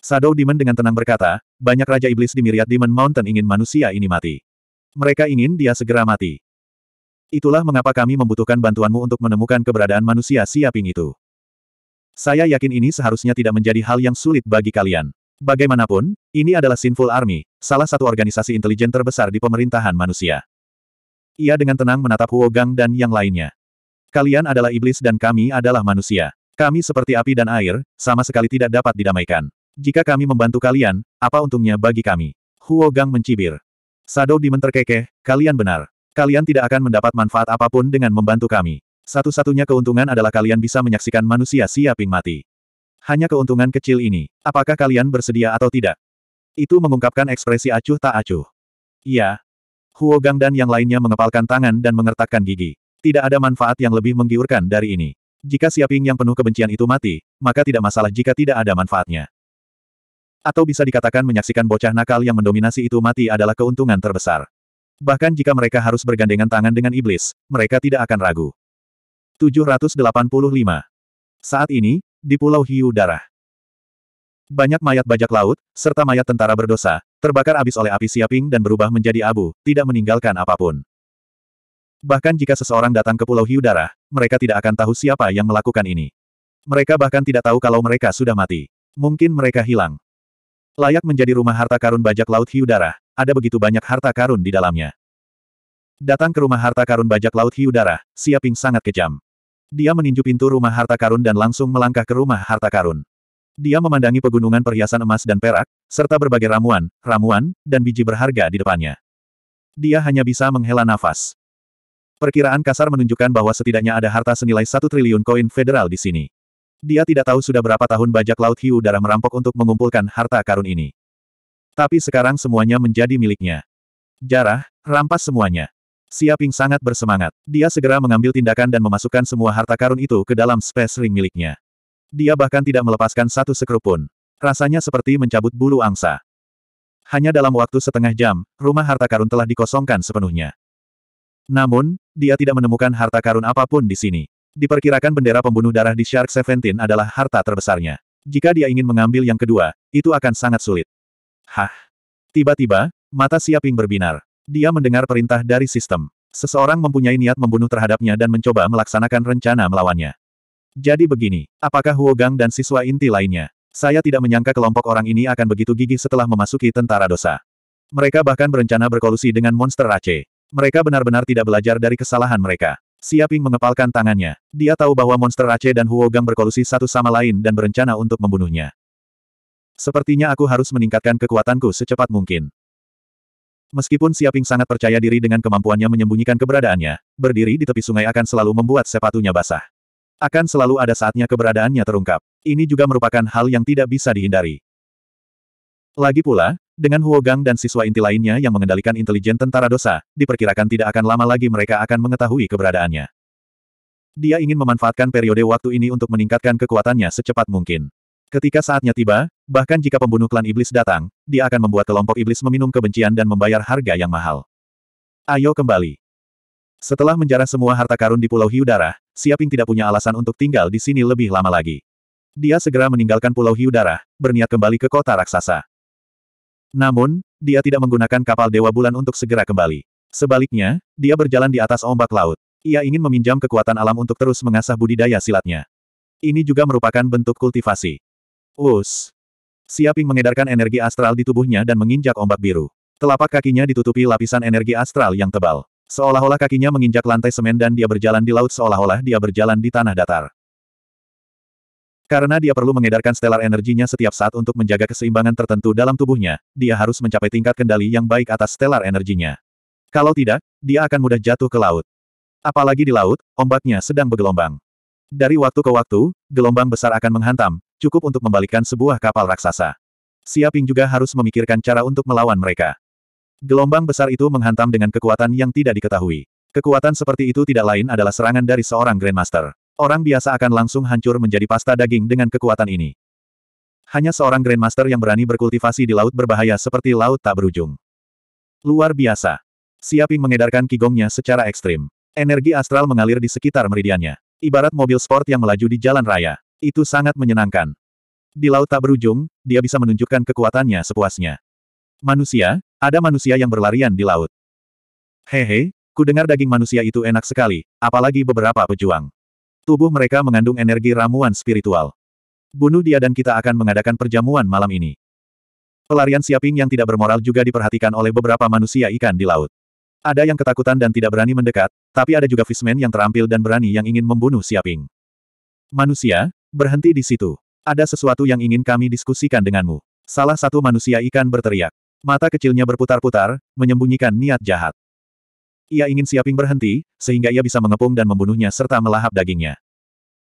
Shadow Demon dengan tenang berkata, banyak Raja Iblis di Myriad Demon Mountain ingin manusia ini mati. Mereka ingin dia segera mati. Itulah mengapa kami membutuhkan bantuanmu untuk menemukan keberadaan manusia Siaping itu. Saya yakin ini seharusnya tidak menjadi hal yang sulit bagi kalian. Bagaimanapun, ini adalah Sinful Army, salah satu organisasi intelijen terbesar di pemerintahan manusia. Ia dengan tenang menatap Huo Gang dan yang lainnya. Kalian adalah iblis dan kami adalah manusia. Kami seperti api dan air, sama sekali tidak dapat didamaikan. Jika kami membantu kalian, apa untungnya bagi kami? Huo Gang mencibir. Sado Demon terkekeh, kalian benar. Kalian tidak akan mendapat manfaat apapun dengan membantu kami. Satu-satunya keuntungan adalah kalian bisa menyaksikan manusia siaping mati. Hanya keuntungan kecil ini. Apakah kalian bersedia atau tidak? Itu mengungkapkan ekspresi acuh tak acuh. Iya, Huo Gang dan yang lainnya mengepalkan tangan dan mengertakkan gigi. Tidak ada manfaat yang lebih menggiurkan dari ini. Jika Siaping yang penuh kebencian itu mati, maka tidak masalah jika tidak ada manfaatnya. Atau bisa dikatakan menyaksikan bocah nakal yang mendominasi itu mati adalah keuntungan terbesar. Bahkan jika mereka harus bergandengan tangan dengan iblis, mereka tidak akan ragu. 785. Saat ini, di Pulau Hiu Darah. Banyak mayat bajak laut, serta mayat tentara berdosa, terbakar abis oleh api siaping dan berubah menjadi abu, tidak meninggalkan apapun. Bahkan jika seseorang datang ke Pulau Hiu Darah, mereka tidak akan tahu siapa yang melakukan ini. Mereka bahkan tidak tahu kalau mereka sudah mati. Mungkin mereka hilang. Layak menjadi rumah harta karun bajak laut hiu darah, ada begitu banyak harta karun di dalamnya. Datang ke rumah harta karun bajak laut hiu darah, Siaping sangat kejam. Dia meninju pintu rumah harta karun dan langsung melangkah ke rumah harta karun. Dia memandangi pegunungan perhiasan emas dan perak, serta berbagai ramuan, ramuan, dan biji berharga di depannya. Dia hanya bisa menghela nafas. Perkiraan kasar menunjukkan bahwa setidaknya ada harta senilai satu triliun koin federal di sini. Dia tidak tahu sudah berapa tahun bajak laut hiu darah merampok untuk mengumpulkan harta karun ini. Tapi sekarang semuanya menjadi miliknya. Jarah, rampas semuanya. Siaping sangat bersemangat. Dia segera mengambil tindakan dan memasukkan semua harta karun itu ke dalam space ring miliknya. Dia bahkan tidak melepaskan satu sekrup pun. Rasanya seperti mencabut bulu angsa. Hanya dalam waktu setengah jam, rumah harta karun telah dikosongkan sepenuhnya. Namun, dia tidak menemukan harta karun apapun di sini. Diperkirakan bendera pembunuh darah di Shark Seventeen adalah harta terbesarnya. Jika dia ingin mengambil yang kedua, itu akan sangat sulit. Hah? Tiba-tiba, mata Siaping berbinar. Dia mendengar perintah dari sistem. Seseorang mempunyai niat membunuh terhadapnya dan mencoba melaksanakan rencana melawannya. Jadi begini, apakah Huogang dan siswa inti lainnya? Saya tidak menyangka kelompok orang ini akan begitu gigih setelah memasuki tentara dosa. Mereka bahkan berencana berkolusi dengan monster Aceh. Mereka benar-benar tidak belajar dari kesalahan mereka. Siaping mengepalkan tangannya. Dia tahu bahwa monster Aceh dan Huogang berkolusi satu sama lain dan berencana untuk membunuhnya. Sepertinya aku harus meningkatkan kekuatanku secepat mungkin. Meskipun Siaping sangat percaya diri dengan kemampuannya menyembunyikan keberadaannya, berdiri di tepi sungai akan selalu membuat sepatunya basah. Akan selalu ada saatnya keberadaannya terungkap. Ini juga merupakan hal yang tidak bisa dihindari. Lagi pula, dengan Huogang dan siswa inti lainnya yang mengendalikan intelijen tentara dosa, diperkirakan tidak akan lama lagi mereka akan mengetahui keberadaannya. Dia ingin memanfaatkan periode waktu ini untuk meningkatkan kekuatannya secepat mungkin. Ketika saatnya tiba, bahkan jika pembunuh klan iblis datang, dia akan membuat kelompok iblis meminum kebencian dan membayar harga yang mahal. Ayo kembali. Setelah menjarah semua harta karun di Pulau Hiu Darah, Siaping tidak punya alasan untuk tinggal di sini lebih lama lagi. Dia segera meninggalkan Pulau Hiu Darah, berniat kembali ke kota raksasa. Namun, dia tidak menggunakan kapal Dewa Bulan untuk segera kembali. Sebaliknya, dia berjalan di atas ombak laut. Ia ingin meminjam kekuatan alam untuk terus mengasah budidaya silatnya. Ini juga merupakan bentuk kultivasi. Us. Siaping mengedarkan energi astral di tubuhnya dan menginjak ombak biru. Telapak kakinya ditutupi lapisan energi astral yang tebal. Seolah-olah kakinya menginjak lantai semen dan dia berjalan di laut seolah-olah dia berjalan di tanah datar. Karena dia perlu mengedarkan stellar energinya setiap saat untuk menjaga keseimbangan tertentu dalam tubuhnya, dia harus mencapai tingkat kendali yang baik atas stellar energinya. Kalau tidak, dia akan mudah jatuh ke laut. Apalagi di laut, ombaknya sedang bergelombang. Dari waktu ke waktu, gelombang besar akan menghantam, cukup untuk membalikkan sebuah kapal raksasa. Siaping juga harus memikirkan cara untuk melawan mereka. Gelombang besar itu menghantam dengan kekuatan yang tidak diketahui. Kekuatan seperti itu tidak lain adalah serangan dari seorang Grandmaster. Orang biasa akan langsung hancur menjadi pasta daging dengan kekuatan ini. Hanya seorang Grandmaster yang berani berkultivasi di laut berbahaya seperti laut tak berujung. Luar biasa. Siaping mengedarkan kigongnya secara ekstrim. Energi astral mengalir di sekitar meridiannya. Ibarat mobil sport yang melaju di jalan raya. Itu sangat menyenangkan. Di laut tak berujung, dia bisa menunjukkan kekuatannya sepuasnya. Manusia, ada manusia yang berlarian di laut. Hehe, ku dengar daging manusia itu enak sekali, apalagi beberapa pejuang. Tubuh mereka mengandung energi ramuan spiritual. Bunuh dia dan kita akan mengadakan perjamuan malam ini. Pelarian siaping yang tidak bermoral juga diperhatikan oleh beberapa manusia ikan di laut. Ada yang ketakutan dan tidak berani mendekat, tapi ada juga fishman yang terampil dan berani yang ingin membunuh siaping. Manusia, berhenti di situ. Ada sesuatu yang ingin kami diskusikan denganmu. Salah satu manusia ikan berteriak. Mata kecilnya berputar-putar, menyembunyikan niat jahat. Ia ingin Siaping berhenti, sehingga ia bisa mengepung dan membunuhnya serta melahap dagingnya.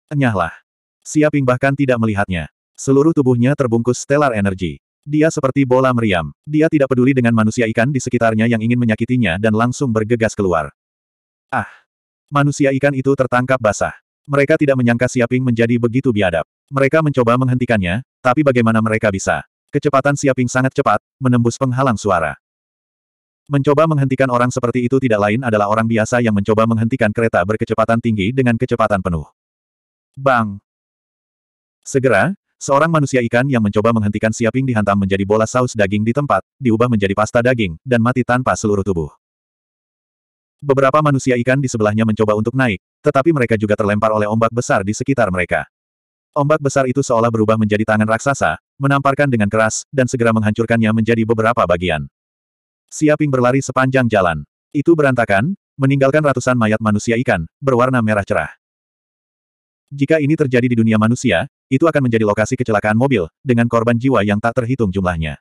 Enyahlah. Siaping bahkan tidak melihatnya. Seluruh tubuhnya terbungkus stellar energi. Dia seperti bola meriam. Dia tidak peduli dengan manusia ikan di sekitarnya yang ingin menyakitinya dan langsung bergegas keluar. Ah! Manusia ikan itu tertangkap basah. Mereka tidak menyangka Siaping menjadi begitu biadab. Mereka mencoba menghentikannya, tapi bagaimana mereka bisa? Kecepatan Siaping sangat cepat, menembus penghalang suara. Mencoba menghentikan orang seperti itu tidak lain adalah orang biasa yang mencoba menghentikan kereta berkecepatan tinggi dengan kecepatan penuh. Bang! Segera, seorang manusia ikan yang mencoba menghentikan Siaping dihantam menjadi bola saus daging di tempat, diubah menjadi pasta daging, dan mati tanpa seluruh tubuh. Beberapa manusia ikan di sebelahnya mencoba untuk naik, tetapi mereka juga terlempar oleh ombak besar di sekitar mereka. Ombak besar itu seolah berubah menjadi tangan raksasa, menamparkan dengan keras, dan segera menghancurkannya menjadi beberapa bagian. Siaping berlari sepanjang jalan. Itu berantakan, meninggalkan ratusan mayat manusia ikan, berwarna merah cerah. Jika ini terjadi di dunia manusia, itu akan menjadi lokasi kecelakaan mobil, dengan korban jiwa yang tak terhitung jumlahnya.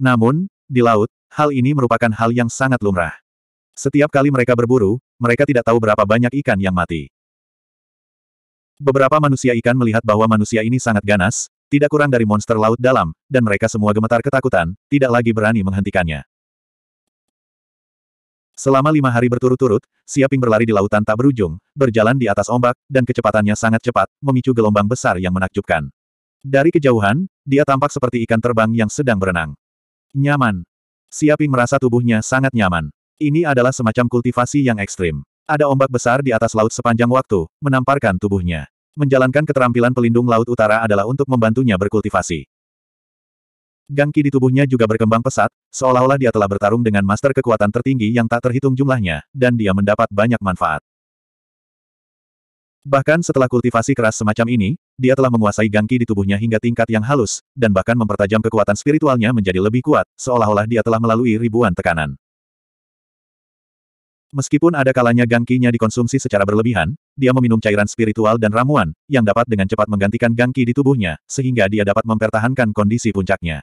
Namun, di laut, hal ini merupakan hal yang sangat lumrah. Setiap kali mereka berburu, mereka tidak tahu berapa banyak ikan yang mati. Beberapa manusia ikan melihat bahwa manusia ini sangat ganas, tidak kurang dari monster laut dalam, dan mereka semua gemetar ketakutan, tidak lagi berani menghentikannya. Selama lima hari berturut-turut, Siaping berlari di lautan tak berujung, berjalan di atas ombak, dan kecepatannya sangat cepat, memicu gelombang besar yang menakjubkan. Dari kejauhan, dia tampak seperti ikan terbang yang sedang berenang. Nyaman. Siaping merasa tubuhnya sangat nyaman. Ini adalah semacam kultivasi yang ekstrim. Ada ombak besar di atas laut sepanjang waktu, menamparkan tubuhnya. Menjalankan keterampilan pelindung laut utara adalah untuk membantunya berkultivasi. Gangki di tubuhnya juga berkembang pesat, seolah-olah dia telah bertarung dengan master kekuatan tertinggi yang tak terhitung jumlahnya, dan dia mendapat banyak manfaat. Bahkan setelah kultivasi keras semacam ini, dia telah menguasai gangki di tubuhnya hingga tingkat yang halus, dan bahkan mempertajam kekuatan spiritualnya menjadi lebih kuat, seolah-olah dia telah melalui ribuan tekanan. Meskipun ada kalanya gangkinya dikonsumsi secara berlebihan, dia meminum cairan spiritual dan ramuan, yang dapat dengan cepat menggantikan gangki di tubuhnya, sehingga dia dapat mempertahankan kondisi puncaknya.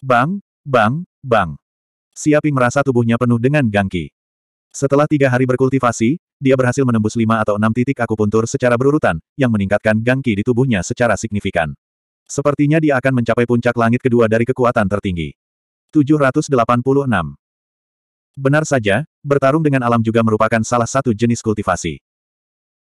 Bang, bang, bang. Siaping merasa tubuhnya penuh dengan gangki. Setelah tiga hari berkultivasi, dia berhasil menembus lima atau enam titik akupuntur secara berurutan, yang meningkatkan gangki di tubuhnya secara signifikan. Sepertinya dia akan mencapai puncak langit kedua dari kekuatan tertinggi. 786. Benar saja, Bertarung dengan alam juga merupakan salah satu jenis kultivasi.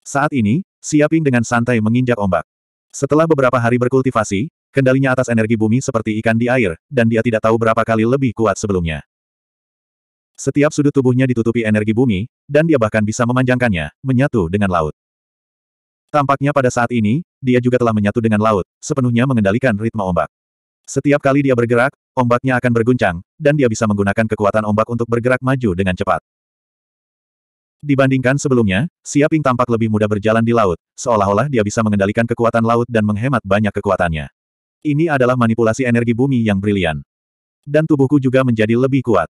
Saat ini, Siaping dengan santai menginjak ombak. Setelah beberapa hari berkultivasi, kendalinya atas energi bumi seperti ikan di air, dan dia tidak tahu berapa kali lebih kuat sebelumnya. Setiap sudut tubuhnya ditutupi energi bumi, dan dia bahkan bisa memanjangkannya, menyatu dengan laut. Tampaknya pada saat ini, dia juga telah menyatu dengan laut, sepenuhnya mengendalikan ritme ombak. Setiap kali dia bergerak, ombaknya akan berguncang, dan dia bisa menggunakan kekuatan ombak untuk bergerak maju dengan cepat. Dibandingkan sebelumnya, Siaping tampak lebih mudah berjalan di laut, seolah-olah dia bisa mengendalikan kekuatan laut dan menghemat banyak kekuatannya. Ini adalah manipulasi energi bumi yang brilian. Dan tubuhku juga menjadi lebih kuat.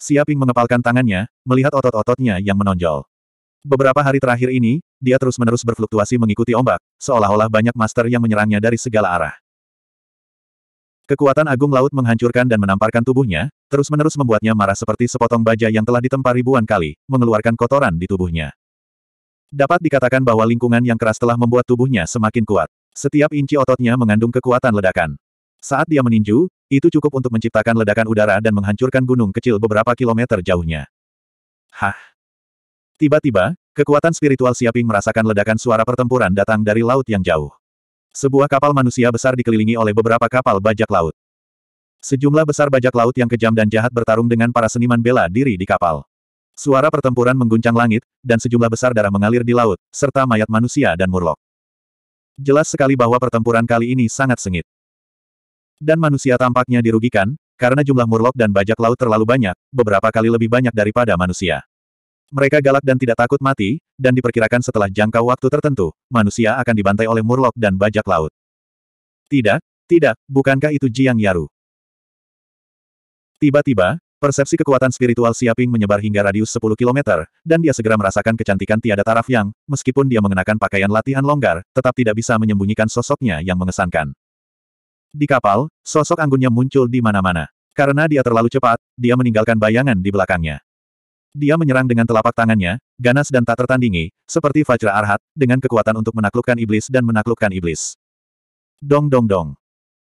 Siaping mengepalkan tangannya, melihat otot-ototnya yang menonjol. Beberapa hari terakhir ini, dia terus-menerus berfluktuasi mengikuti ombak, seolah-olah banyak master yang menyerangnya dari segala arah. Kekuatan agung laut menghancurkan dan menamparkan tubuhnya, terus-menerus membuatnya marah seperti sepotong baja yang telah ditempa ribuan kali, mengeluarkan kotoran di tubuhnya. Dapat dikatakan bahwa lingkungan yang keras telah membuat tubuhnya semakin kuat. Setiap inci ototnya mengandung kekuatan ledakan. Saat dia meninju, itu cukup untuk menciptakan ledakan udara dan menghancurkan gunung kecil beberapa kilometer jauhnya. Hah? Tiba-tiba, kekuatan spiritual Siaping merasakan ledakan suara pertempuran datang dari laut yang jauh. Sebuah kapal manusia besar dikelilingi oleh beberapa kapal bajak laut. Sejumlah besar bajak laut yang kejam dan jahat bertarung dengan para seniman bela diri di kapal. Suara pertempuran mengguncang langit, dan sejumlah besar darah mengalir di laut, serta mayat manusia dan murlok. Jelas sekali bahwa pertempuran kali ini sangat sengit. Dan manusia tampaknya dirugikan, karena jumlah murlok dan bajak laut terlalu banyak, beberapa kali lebih banyak daripada manusia. Mereka galak dan tidak takut mati, dan diperkirakan setelah jangka waktu tertentu, manusia akan dibantai oleh murlok dan bajak laut. Tidak, tidak, bukankah itu Jiang Yaru? Tiba-tiba, persepsi kekuatan spiritual Siaping menyebar hingga radius 10 km, dan dia segera merasakan kecantikan tiada taraf yang, meskipun dia mengenakan pakaian latihan longgar, tetap tidak bisa menyembunyikan sosoknya yang mengesankan. Di kapal, sosok anggunnya muncul di mana-mana. Karena dia terlalu cepat, dia meninggalkan bayangan di belakangnya. Dia menyerang dengan telapak tangannya, ganas dan tak tertandingi, seperti Fajra Arhat, dengan kekuatan untuk menaklukkan iblis dan menaklukkan iblis. Dong dong dong.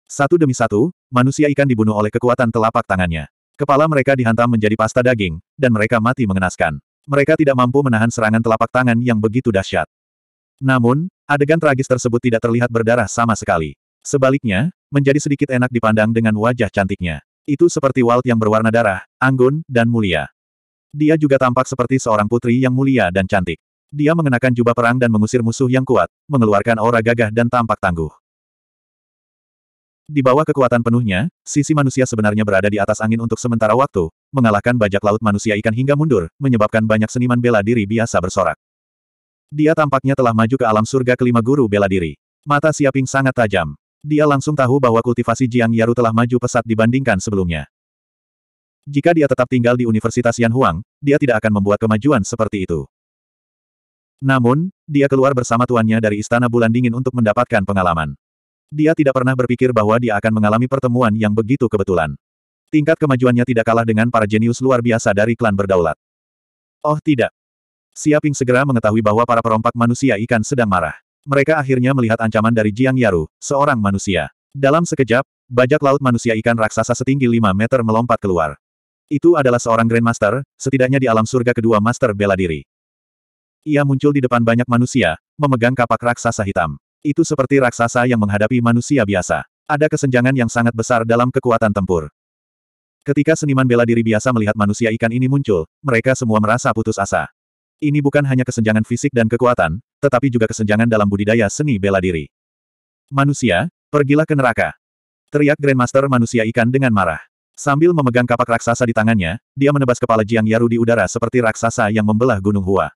Satu demi satu, manusia ikan dibunuh oleh kekuatan telapak tangannya. Kepala mereka dihantam menjadi pasta daging, dan mereka mati mengenaskan. Mereka tidak mampu menahan serangan telapak tangan yang begitu dahsyat. Namun, adegan tragis tersebut tidak terlihat berdarah sama sekali. Sebaliknya, menjadi sedikit enak dipandang dengan wajah cantiknya. Itu seperti Walt yang berwarna darah, anggun, dan mulia. Dia juga tampak seperti seorang putri yang mulia dan cantik. Dia mengenakan jubah perang dan mengusir musuh yang kuat, mengeluarkan aura gagah dan tampak tangguh. Di bawah kekuatan penuhnya, sisi manusia sebenarnya berada di atas angin untuk sementara waktu, mengalahkan bajak laut manusia ikan hingga mundur, menyebabkan banyak seniman bela diri biasa bersorak. Dia tampaknya telah maju ke alam surga kelima guru bela diri. Mata Siaping sangat tajam. Dia langsung tahu bahwa kultivasi Jiang Yaru telah maju pesat dibandingkan sebelumnya. Jika dia tetap tinggal di Universitas Yanhuang, dia tidak akan membuat kemajuan seperti itu. Namun, dia keluar bersama tuannya dari Istana Bulan Dingin untuk mendapatkan pengalaman. Dia tidak pernah berpikir bahwa dia akan mengalami pertemuan yang begitu kebetulan. Tingkat kemajuannya tidak kalah dengan para jenius luar biasa dari klan berdaulat. Oh tidak. Siaping segera mengetahui bahwa para perompak manusia ikan sedang marah. Mereka akhirnya melihat ancaman dari Jiang Yaru, seorang manusia. Dalam sekejap, bajak laut manusia ikan raksasa setinggi 5 meter melompat keluar. Itu adalah seorang Grandmaster, setidaknya di alam surga kedua Master bela diri. Ia muncul di depan banyak manusia, memegang kapak raksasa hitam. Itu seperti raksasa yang menghadapi manusia biasa. Ada kesenjangan yang sangat besar dalam kekuatan tempur. Ketika seniman bela diri biasa melihat manusia ikan ini muncul, mereka semua merasa putus asa. Ini bukan hanya kesenjangan fisik dan kekuatan, tetapi juga kesenjangan dalam budidaya seni bela diri. Manusia, pergilah ke neraka. Teriak Grandmaster manusia ikan dengan marah. Sambil memegang kapak raksasa di tangannya, dia menebas kepala Jiang Yaru di udara seperti raksasa yang membelah gunung Hua.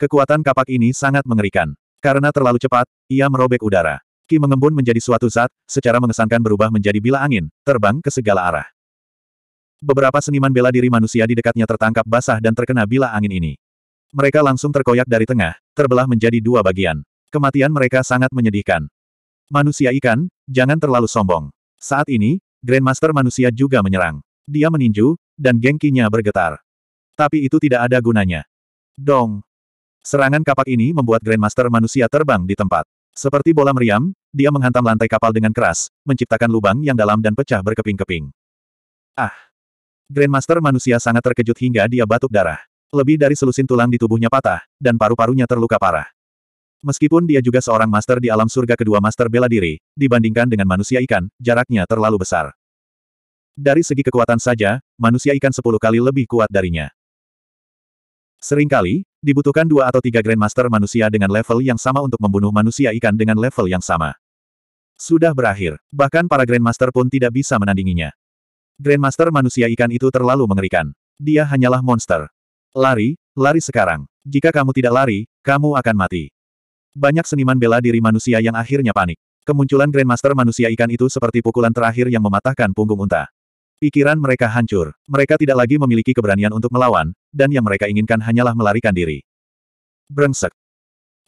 Kekuatan kapak ini sangat mengerikan. Karena terlalu cepat, ia merobek udara. Ki mengembun menjadi suatu zat, secara mengesankan berubah menjadi bila angin, terbang ke segala arah. Beberapa seniman bela diri manusia di dekatnya tertangkap basah dan terkena bila angin ini. Mereka langsung terkoyak dari tengah, terbelah menjadi dua bagian. Kematian mereka sangat menyedihkan. Manusia ikan, jangan terlalu sombong. Saat ini, Grandmaster manusia juga menyerang. Dia meninju, dan gengkinya bergetar. Tapi itu tidak ada gunanya. Dong! Serangan kapak ini membuat Grandmaster manusia terbang di tempat. Seperti bola meriam, dia menghantam lantai kapal dengan keras, menciptakan lubang yang dalam dan pecah berkeping-keping. Ah! Grandmaster manusia sangat terkejut hingga dia batuk darah. Lebih dari selusin tulang di tubuhnya patah, dan paru-parunya terluka parah. Meskipun dia juga seorang master di alam surga kedua master bela diri, dibandingkan dengan manusia ikan, jaraknya terlalu besar. Dari segi kekuatan saja, manusia ikan sepuluh kali lebih kuat darinya. Seringkali, dibutuhkan dua atau tiga Grandmaster manusia dengan level yang sama untuk membunuh manusia ikan dengan level yang sama. Sudah berakhir, bahkan para Grandmaster pun tidak bisa menandinginya. Grandmaster manusia ikan itu terlalu mengerikan. Dia hanyalah monster. Lari, lari sekarang. Jika kamu tidak lari, kamu akan mati. Banyak seniman bela diri manusia yang akhirnya panik. Kemunculan Grandmaster manusia ikan itu seperti pukulan terakhir yang mematahkan punggung unta. Pikiran mereka hancur. Mereka tidak lagi memiliki keberanian untuk melawan, dan yang mereka inginkan hanyalah melarikan diri. Brengsek.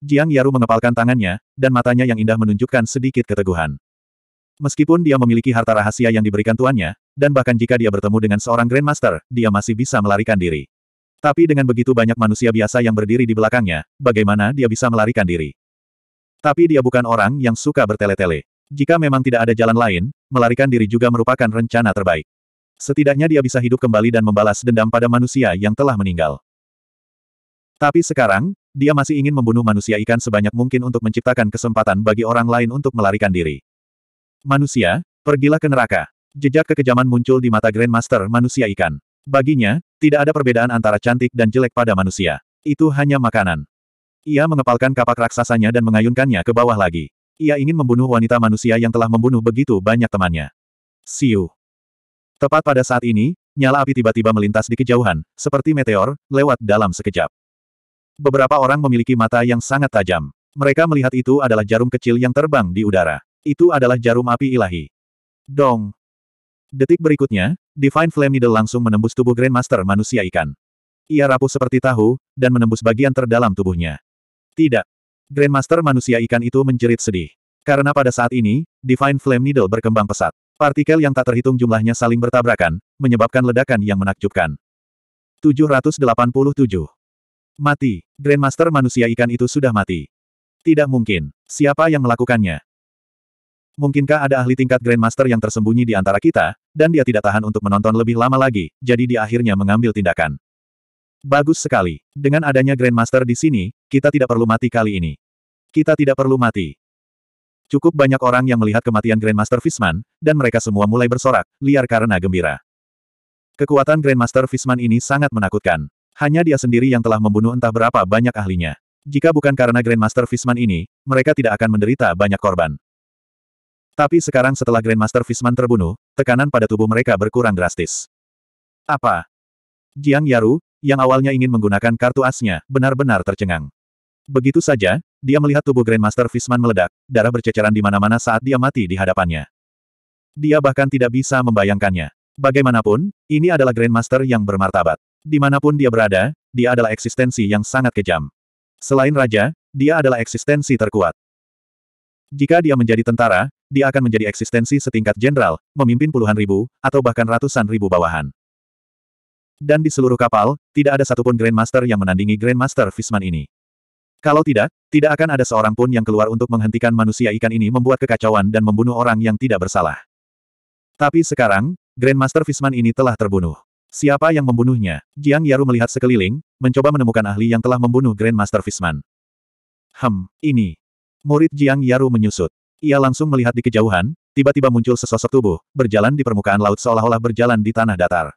Jiang Yaru mengepalkan tangannya, dan matanya yang indah menunjukkan sedikit keteguhan. Meskipun dia memiliki harta rahasia yang diberikan tuannya, dan bahkan jika dia bertemu dengan seorang Grandmaster, dia masih bisa melarikan diri. Tapi dengan begitu banyak manusia biasa yang berdiri di belakangnya, bagaimana dia bisa melarikan diri? Tapi dia bukan orang yang suka bertele-tele. Jika memang tidak ada jalan lain, melarikan diri juga merupakan rencana terbaik. Setidaknya dia bisa hidup kembali dan membalas dendam pada manusia yang telah meninggal. Tapi sekarang, dia masih ingin membunuh manusia ikan sebanyak mungkin untuk menciptakan kesempatan bagi orang lain untuk melarikan diri. Manusia, pergilah ke neraka. Jejak kekejaman muncul di mata Grandmaster manusia ikan. Baginya, tidak ada perbedaan antara cantik dan jelek pada manusia. Itu hanya makanan. Ia mengepalkan kapak raksasanya dan mengayunkannya ke bawah lagi. Ia ingin membunuh wanita manusia yang telah membunuh begitu banyak temannya. Siu. Tepat pada saat ini, nyala api tiba-tiba melintas di kejauhan, seperti meteor, lewat dalam sekejap. Beberapa orang memiliki mata yang sangat tajam. Mereka melihat itu adalah jarum kecil yang terbang di udara. Itu adalah jarum api ilahi. Dong. Detik berikutnya, Divine Flame Needle langsung menembus tubuh Grandmaster manusia ikan. Ia rapuh seperti tahu, dan menembus bagian terdalam tubuhnya. Tidak. Grandmaster manusia ikan itu menjerit sedih. Karena pada saat ini, Divine Flame Needle berkembang pesat. Partikel yang tak terhitung jumlahnya saling bertabrakan, menyebabkan ledakan yang menakjubkan. 787. Mati. Grandmaster manusia ikan itu sudah mati. Tidak mungkin. Siapa yang melakukannya? Mungkinkah ada ahli tingkat Grandmaster yang tersembunyi di antara kita, dan dia tidak tahan untuk menonton lebih lama lagi, jadi dia akhirnya mengambil tindakan. Bagus sekali. Dengan adanya Grandmaster di sini, kita tidak perlu mati kali ini. Kita tidak perlu mati. Cukup banyak orang yang melihat kematian Grandmaster Fishman, dan mereka semua mulai bersorak, liar karena gembira. Kekuatan Grandmaster Fishman ini sangat menakutkan. Hanya dia sendiri yang telah membunuh entah berapa banyak ahlinya. Jika bukan karena Grandmaster Fishman ini, mereka tidak akan menderita banyak korban. Tapi sekarang setelah Grandmaster Visman terbunuh, tekanan pada tubuh mereka berkurang drastis. Apa? Jiang Yaru, yang awalnya ingin menggunakan kartu asnya, benar-benar tercengang. Begitu saja, dia melihat tubuh Grandmaster Visman meledak, darah berceceran di mana-mana saat dia mati di hadapannya. Dia bahkan tidak bisa membayangkannya. Bagaimanapun, ini adalah Grandmaster yang bermartabat. Dimanapun dia berada, dia adalah eksistensi yang sangat kejam. Selain raja, dia adalah eksistensi terkuat. Jika dia menjadi tentara, dia akan menjadi eksistensi setingkat jenderal, memimpin puluhan ribu, atau bahkan ratusan ribu bawahan. Dan di seluruh kapal, tidak ada satupun Grandmaster yang menandingi Grandmaster Fisman ini. Kalau tidak, tidak akan ada seorang pun yang keluar untuk menghentikan manusia ikan ini membuat kekacauan dan membunuh orang yang tidak bersalah. Tapi sekarang, Grandmaster Fisman ini telah terbunuh. Siapa yang membunuhnya? Jiang Yaru melihat sekeliling, mencoba menemukan ahli yang telah membunuh Grandmaster Fisman. Hem, ini. Murid Jiang Yaru menyusut. Ia langsung melihat di kejauhan, tiba-tiba muncul sesosok tubuh, berjalan di permukaan laut seolah-olah berjalan di tanah datar.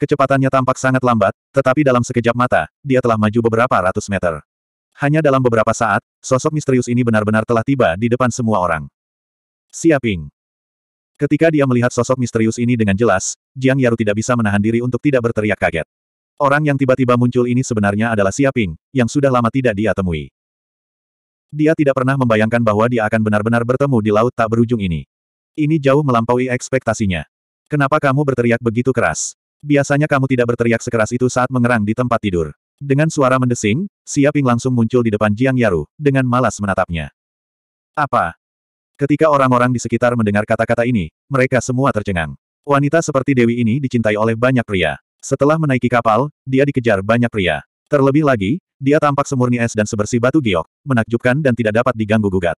Kecepatannya tampak sangat lambat, tetapi dalam sekejap mata, dia telah maju beberapa ratus meter. Hanya dalam beberapa saat, sosok misterius ini benar-benar telah tiba di depan semua orang. Siaping. Ketika dia melihat sosok misterius ini dengan jelas, Jiang Yaru tidak bisa menahan diri untuk tidak berteriak kaget. Orang yang tiba-tiba muncul ini sebenarnya adalah Siaping, yang sudah lama tidak dia temui. Dia tidak pernah membayangkan bahwa dia akan benar-benar bertemu di laut tak berujung ini. Ini jauh melampaui ekspektasinya. Kenapa kamu berteriak begitu keras? Biasanya kamu tidak berteriak sekeras itu saat mengerang di tempat tidur. Dengan suara mendesing, Siaping langsung muncul di depan Jiang Yaru, dengan malas menatapnya. Apa? Ketika orang-orang di sekitar mendengar kata-kata ini, mereka semua tercengang. Wanita seperti Dewi ini dicintai oleh banyak pria. Setelah menaiki kapal, dia dikejar banyak pria. Terlebih lagi, dia tampak semurni es dan sebersih batu giok, menakjubkan dan tidak dapat diganggu-gugat.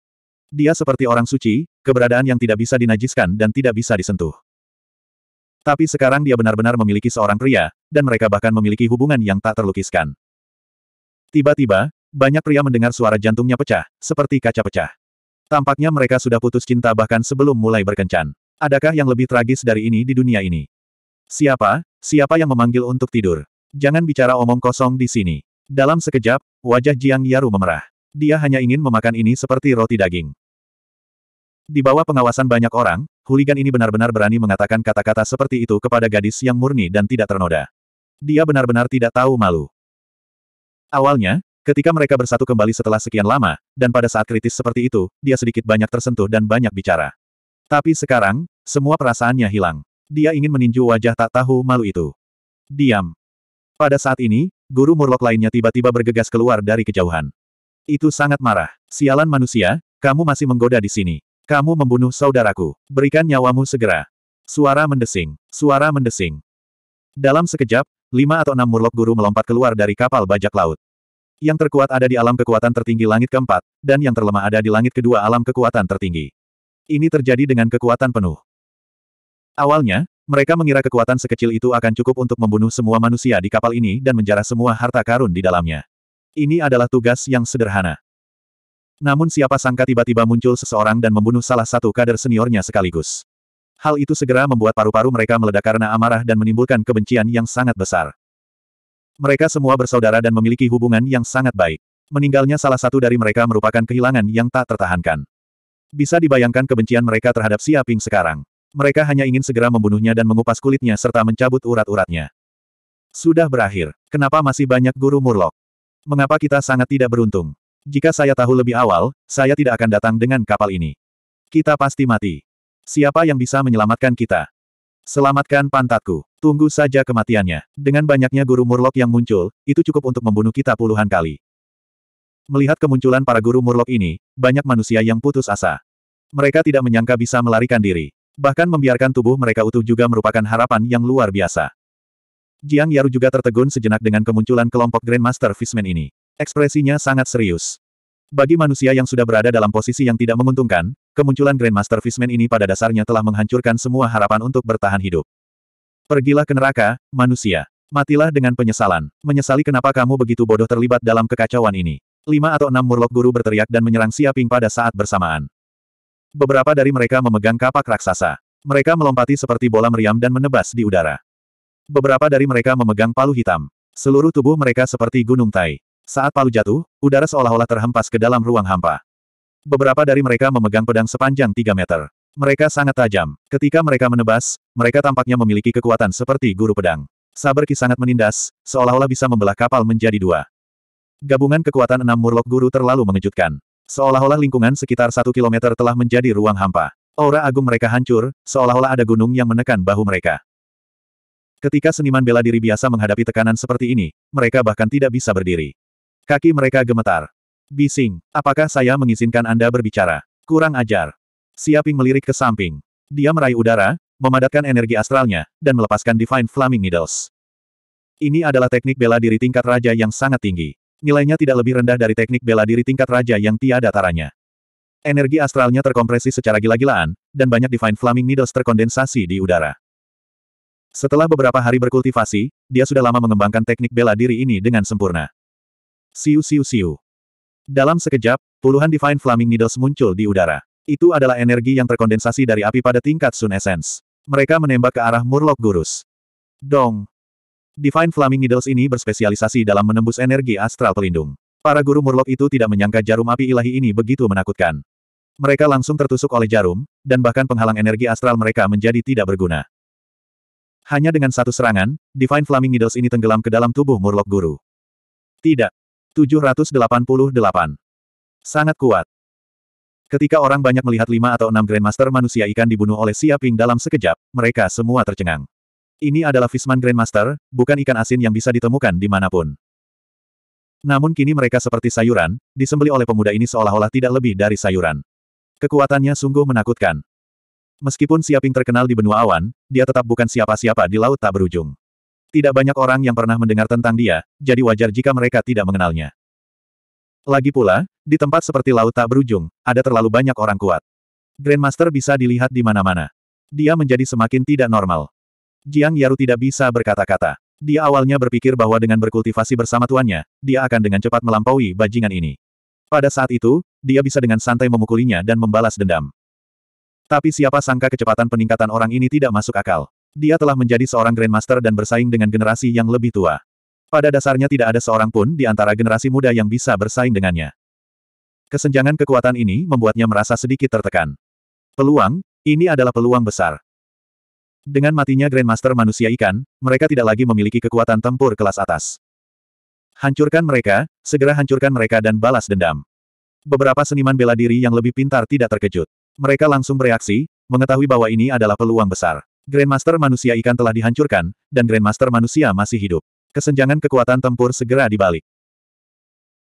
Dia seperti orang suci, keberadaan yang tidak bisa dinajiskan dan tidak bisa disentuh. Tapi sekarang dia benar-benar memiliki seorang pria, dan mereka bahkan memiliki hubungan yang tak terlukiskan. Tiba-tiba, banyak pria mendengar suara jantungnya pecah, seperti kaca pecah. Tampaknya mereka sudah putus cinta bahkan sebelum mulai berkencan. Adakah yang lebih tragis dari ini di dunia ini? Siapa, siapa yang memanggil untuk tidur? Jangan bicara omong kosong di sini. Dalam sekejap, wajah Jiang Yaru memerah. Dia hanya ingin memakan ini seperti roti daging. Di bawah pengawasan banyak orang, huligan ini benar-benar berani mengatakan kata-kata seperti itu kepada gadis yang murni dan tidak ternoda. Dia benar-benar tidak tahu malu. Awalnya, ketika mereka bersatu kembali setelah sekian lama, dan pada saat kritis seperti itu, dia sedikit banyak tersentuh dan banyak bicara. Tapi sekarang, semua perasaannya hilang. Dia ingin meninju wajah tak tahu malu itu. Diam. Pada saat ini, guru Murlok lainnya tiba-tiba bergegas keluar dari kejauhan. Itu sangat marah. Sialan manusia, kamu masih menggoda di sini. Kamu membunuh saudaraku. Berikan nyawamu segera. Suara mendesing. Suara mendesing. Dalam sekejap, lima atau enam Murlok guru melompat keluar dari kapal bajak laut. Yang terkuat ada di alam kekuatan tertinggi langit keempat, dan yang terlemah ada di langit kedua alam kekuatan tertinggi. Ini terjadi dengan kekuatan penuh. Awalnya, mereka mengira kekuatan sekecil itu akan cukup untuk membunuh semua manusia di kapal ini dan menjarah semua harta karun di dalamnya. Ini adalah tugas yang sederhana. Namun siapa sangka tiba-tiba muncul seseorang dan membunuh salah satu kader seniornya sekaligus. Hal itu segera membuat paru-paru mereka meledak karena amarah dan menimbulkan kebencian yang sangat besar. Mereka semua bersaudara dan memiliki hubungan yang sangat baik. Meninggalnya salah satu dari mereka merupakan kehilangan yang tak tertahankan. Bisa dibayangkan kebencian mereka terhadap Siaping sekarang. Mereka hanya ingin segera membunuhnya dan mengupas kulitnya serta mencabut urat-uratnya. Sudah berakhir. Kenapa masih banyak guru murlok? Mengapa kita sangat tidak beruntung? Jika saya tahu lebih awal, saya tidak akan datang dengan kapal ini. Kita pasti mati. Siapa yang bisa menyelamatkan kita? Selamatkan pantatku. Tunggu saja kematiannya. Dengan banyaknya guru murlok yang muncul, itu cukup untuk membunuh kita puluhan kali. Melihat kemunculan para guru murlok ini, banyak manusia yang putus asa. Mereka tidak menyangka bisa melarikan diri. Bahkan membiarkan tubuh mereka utuh juga merupakan harapan yang luar biasa. Jiang Yaru juga tertegun sejenak dengan kemunculan kelompok Grandmaster Fishman ini. Ekspresinya sangat serius. Bagi manusia yang sudah berada dalam posisi yang tidak menguntungkan, kemunculan Grandmaster Fishman ini pada dasarnya telah menghancurkan semua harapan untuk bertahan hidup. Pergilah ke neraka, manusia. Matilah dengan penyesalan. Menyesali kenapa kamu begitu bodoh terlibat dalam kekacauan ini. Lima atau enam murlok guru berteriak dan menyerang Xia pada saat bersamaan. Beberapa dari mereka memegang kapak raksasa. Mereka melompati seperti bola meriam dan menebas di udara. Beberapa dari mereka memegang palu hitam. Seluruh tubuh mereka seperti gunung tai. Saat palu jatuh, udara seolah-olah terhempas ke dalam ruang hampa. Beberapa dari mereka memegang pedang sepanjang 3 meter. Mereka sangat tajam. Ketika mereka menebas, mereka tampaknya memiliki kekuatan seperti guru pedang. Saber Ki sangat menindas, seolah-olah bisa membelah kapal menjadi dua. Gabungan kekuatan enam murlok guru terlalu mengejutkan. Seolah-olah lingkungan sekitar satu kilometer telah menjadi ruang hampa. Aura agung mereka hancur, seolah-olah ada gunung yang menekan bahu mereka. Ketika seniman bela diri biasa menghadapi tekanan seperti ini, mereka bahkan tidak bisa berdiri. Kaki mereka gemetar. Bising, apakah saya mengizinkan Anda berbicara? Kurang ajar. Siaping melirik ke samping. Dia meraih udara, memadatkan energi astralnya, dan melepaskan Divine Flaming Needles. Ini adalah teknik bela diri tingkat raja yang sangat tinggi. Nilainya tidak lebih rendah dari teknik bela diri tingkat raja yang tiada taranya. Energi astralnya terkompresi secara gila-gilaan, dan banyak Divine Flaming Needles terkondensasi di udara. Setelah beberapa hari berkultivasi, dia sudah lama mengembangkan teknik bela diri ini dengan sempurna. Siu siu siu. Dalam sekejap, puluhan Divine Flaming Needles muncul di udara. Itu adalah energi yang terkondensasi dari api pada tingkat Sun Essence. Mereka menembak ke arah Murloc Gurus. Dong! Divine Flaming Needles ini berspesialisasi dalam menembus energi astral pelindung. Para guru murlok itu tidak menyangka jarum api ilahi ini begitu menakutkan. Mereka langsung tertusuk oleh jarum, dan bahkan penghalang energi astral mereka menjadi tidak berguna. Hanya dengan satu serangan, Divine Flaming Needles ini tenggelam ke dalam tubuh murlok guru. Tidak. 788. Sangat kuat. Ketika orang banyak melihat lima atau enam Grandmaster manusia ikan dibunuh oleh Siaping dalam sekejap, mereka semua tercengang. Ini adalah Fishman Grandmaster, bukan ikan asin yang bisa ditemukan di pun. Namun kini mereka seperti sayuran, disembeli oleh pemuda ini seolah-olah tidak lebih dari sayuran. Kekuatannya sungguh menakutkan. Meskipun Siaping terkenal di benua awan, dia tetap bukan siapa-siapa di laut tak berujung. Tidak banyak orang yang pernah mendengar tentang dia, jadi wajar jika mereka tidak mengenalnya. Lagi pula, di tempat seperti laut tak berujung, ada terlalu banyak orang kuat. Grandmaster bisa dilihat di mana-mana. Dia menjadi semakin tidak normal. Jiang Yaru tidak bisa berkata-kata. Dia awalnya berpikir bahwa dengan berkultivasi bersama tuannya, dia akan dengan cepat melampaui bajingan ini. Pada saat itu, dia bisa dengan santai memukulinya dan membalas dendam. Tapi siapa sangka kecepatan peningkatan orang ini tidak masuk akal. Dia telah menjadi seorang Grandmaster dan bersaing dengan generasi yang lebih tua. Pada dasarnya tidak ada seorang pun di antara generasi muda yang bisa bersaing dengannya. Kesenjangan kekuatan ini membuatnya merasa sedikit tertekan. Peluang, ini adalah peluang besar. Dengan matinya Grandmaster manusia ikan, mereka tidak lagi memiliki kekuatan tempur kelas atas. Hancurkan mereka, segera hancurkan mereka dan balas dendam. Beberapa seniman bela diri yang lebih pintar tidak terkejut. Mereka langsung bereaksi, mengetahui bahwa ini adalah peluang besar. Grandmaster manusia ikan telah dihancurkan, dan Grandmaster manusia masih hidup. Kesenjangan kekuatan tempur segera dibalik.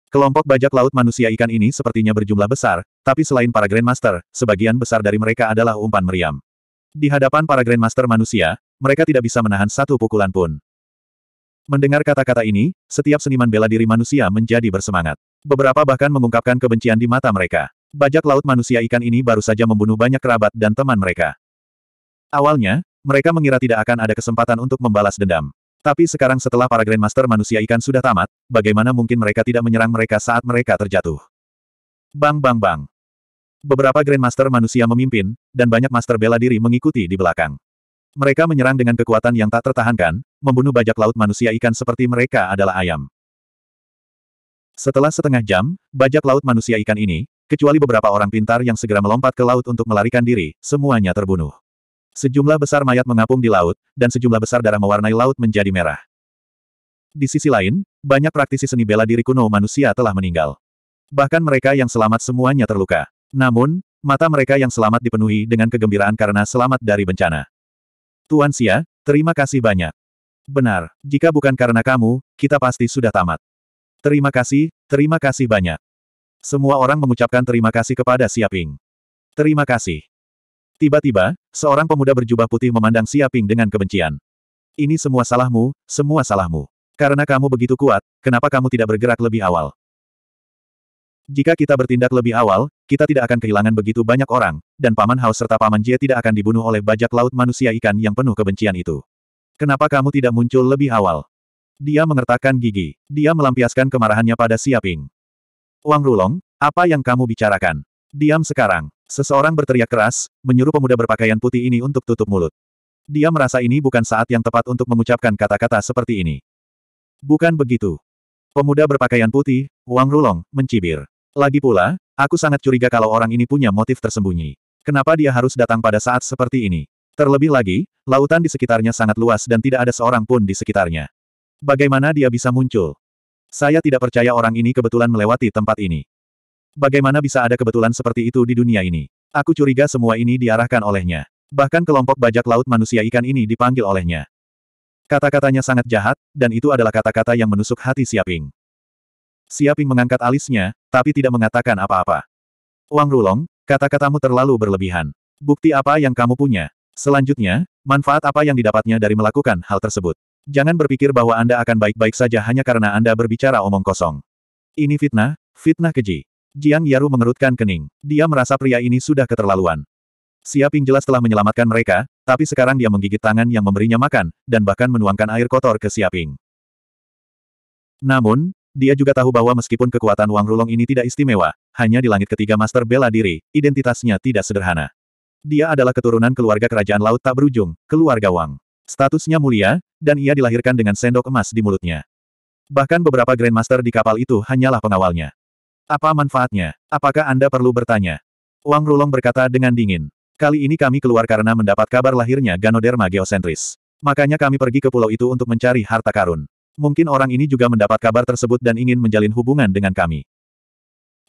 Kelompok bajak laut manusia ikan ini sepertinya berjumlah besar, tapi selain para Grandmaster, sebagian besar dari mereka adalah umpan meriam. Di hadapan para Grandmaster manusia, mereka tidak bisa menahan satu pukulan pun. Mendengar kata-kata ini, setiap seniman bela diri manusia menjadi bersemangat. Beberapa bahkan mengungkapkan kebencian di mata mereka. Bajak laut manusia ikan ini baru saja membunuh banyak kerabat dan teman mereka. Awalnya, mereka mengira tidak akan ada kesempatan untuk membalas dendam. Tapi sekarang setelah para Grandmaster manusia ikan sudah tamat, bagaimana mungkin mereka tidak menyerang mereka saat mereka terjatuh? Bang bang bang. Beberapa Grandmaster manusia memimpin, dan banyak Master bela diri mengikuti di belakang. Mereka menyerang dengan kekuatan yang tak tertahankan, membunuh bajak laut manusia ikan seperti mereka adalah ayam. Setelah setengah jam, bajak laut manusia ikan ini, kecuali beberapa orang pintar yang segera melompat ke laut untuk melarikan diri, semuanya terbunuh. Sejumlah besar mayat mengapung di laut, dan sejumlah besar darah mewarnai laut menjadi merah. Di sisi lain, banyak praktisi seni bela diri kuno manusia telah meninggal. Bahkan mereka yang selamat semuanya terluka. Namun, mata mereka yang selamat dipenuhi dengan kegembiraan karena selamat dari bencana. Tuan Sia, terima kasih banyak. Benar, jika bukan karena kamu, kita pasti sudah tamat. Terima kasih, terima kasih banyak. Semua orang mengucapkan terima kasih kepada Siaping. Terima kasih. Tiba-tiba, seorang pemuda berjubah putih memandang Siaping dengan kebencian. Ini semua salahmu, semua salahmu. Karena kamu begitu kuat, kenapa kamu tidak bergerak lebih awal? Jika kita bertindak lebih awal, kita tidak akan kehilangan begitu banyak orang, dan Paman Hao serta Paman Jie tidak akan dibunuh oleh bajak laut manusia ikan yang penuh kebencian itu. Kenapa kamu tidak muncul lebih awal? Dia mengertakkan gigi. Dia melampiaskan kemarahannya pada Siaping. Wang Rulong, apa yang kamu bicarakan? Diam sekarang. Seseorang berteriak keras, menyuruh pemuda berpakaian putih ini untuk tutup mulut. Dia merasa ini bukan saat yang tepat untuk mengucapkan kata-kata seperti ini. Bukan begitu. Pemuda berpakaian putih, Wang Rulong, mencibir. Lagi pula, aku sangat curiga kalau orang ini punya motif tersembunyi. Kenapa dia harus datang pada saat seperti ini? Terlebih lagi, lautan di sekitarnya sangat luas dan tidak ada seorang pun di sekitarnya. Bagaimana dia bisa muncul? Saya tidak percaya orang ini kebetulan melewati tempat ini. Bagaimana bisa ada kebetulan seperti itu di dunia ini? Aku curiga semua ini diarahkan olehnya. Bahkan kelompok bajak laut manusia ikan ini dipanggil olehnya. Kata-katanya sangat jahat, dan itu adalah kata-kata yang menusuk hati Siaping. Siaping mengangkat alisnya, tapi tidak mengatakan apa-apa. Wang Rulong, kata-katamu terlalu berlebihan. Bukti apa yang kamu punya? Selanjutnya, manfaat apa yang didapatnya dari melakukan hal tersebut? Jangan berpikir bahwa Anda akan baik-baik saja hanya karena Anda berbicara omong kosong. Ini fitnah, fitnah keji. Jiang Yaru mengerutkan kening. Dia merasa pria ini sudah keterlaluan. Siaping jelas telah menyelamatkan mereka, tapi sekarang dia menggigit tangan yang memberinya makan, dan bahkan menuangkan air kotor ke Siaping. Namun, dia juga tahu bahwa meskipun kekuatan Wang Rulong ini tidak istimewa, hanya di langit ketiga Master Bela Diri, identitasnya tidak sederhana. Dia adalah keturunan keluarga kerajaan laut tak berujung, keluarga Wang. Statusnya mulia, dan ia dilahirkan dengan sendok emas di mulutnya. Bahkan beberapa Grandmaster di kapal itu hanyalah pengawalnya. Apa manfaatnya? Apakah Anda perlu bertanya? Wang Rulong berkata dengan dingin. Kali ini kami keluar karena mendapat kabar lahirnya Ganoderma Geosentris. Makanya kami pergi ke pulau itu untuk mencari harta karun. Mungkin orang ini juga mendapat kabar tersebut dan ingin menjalin hubungan dengan kami.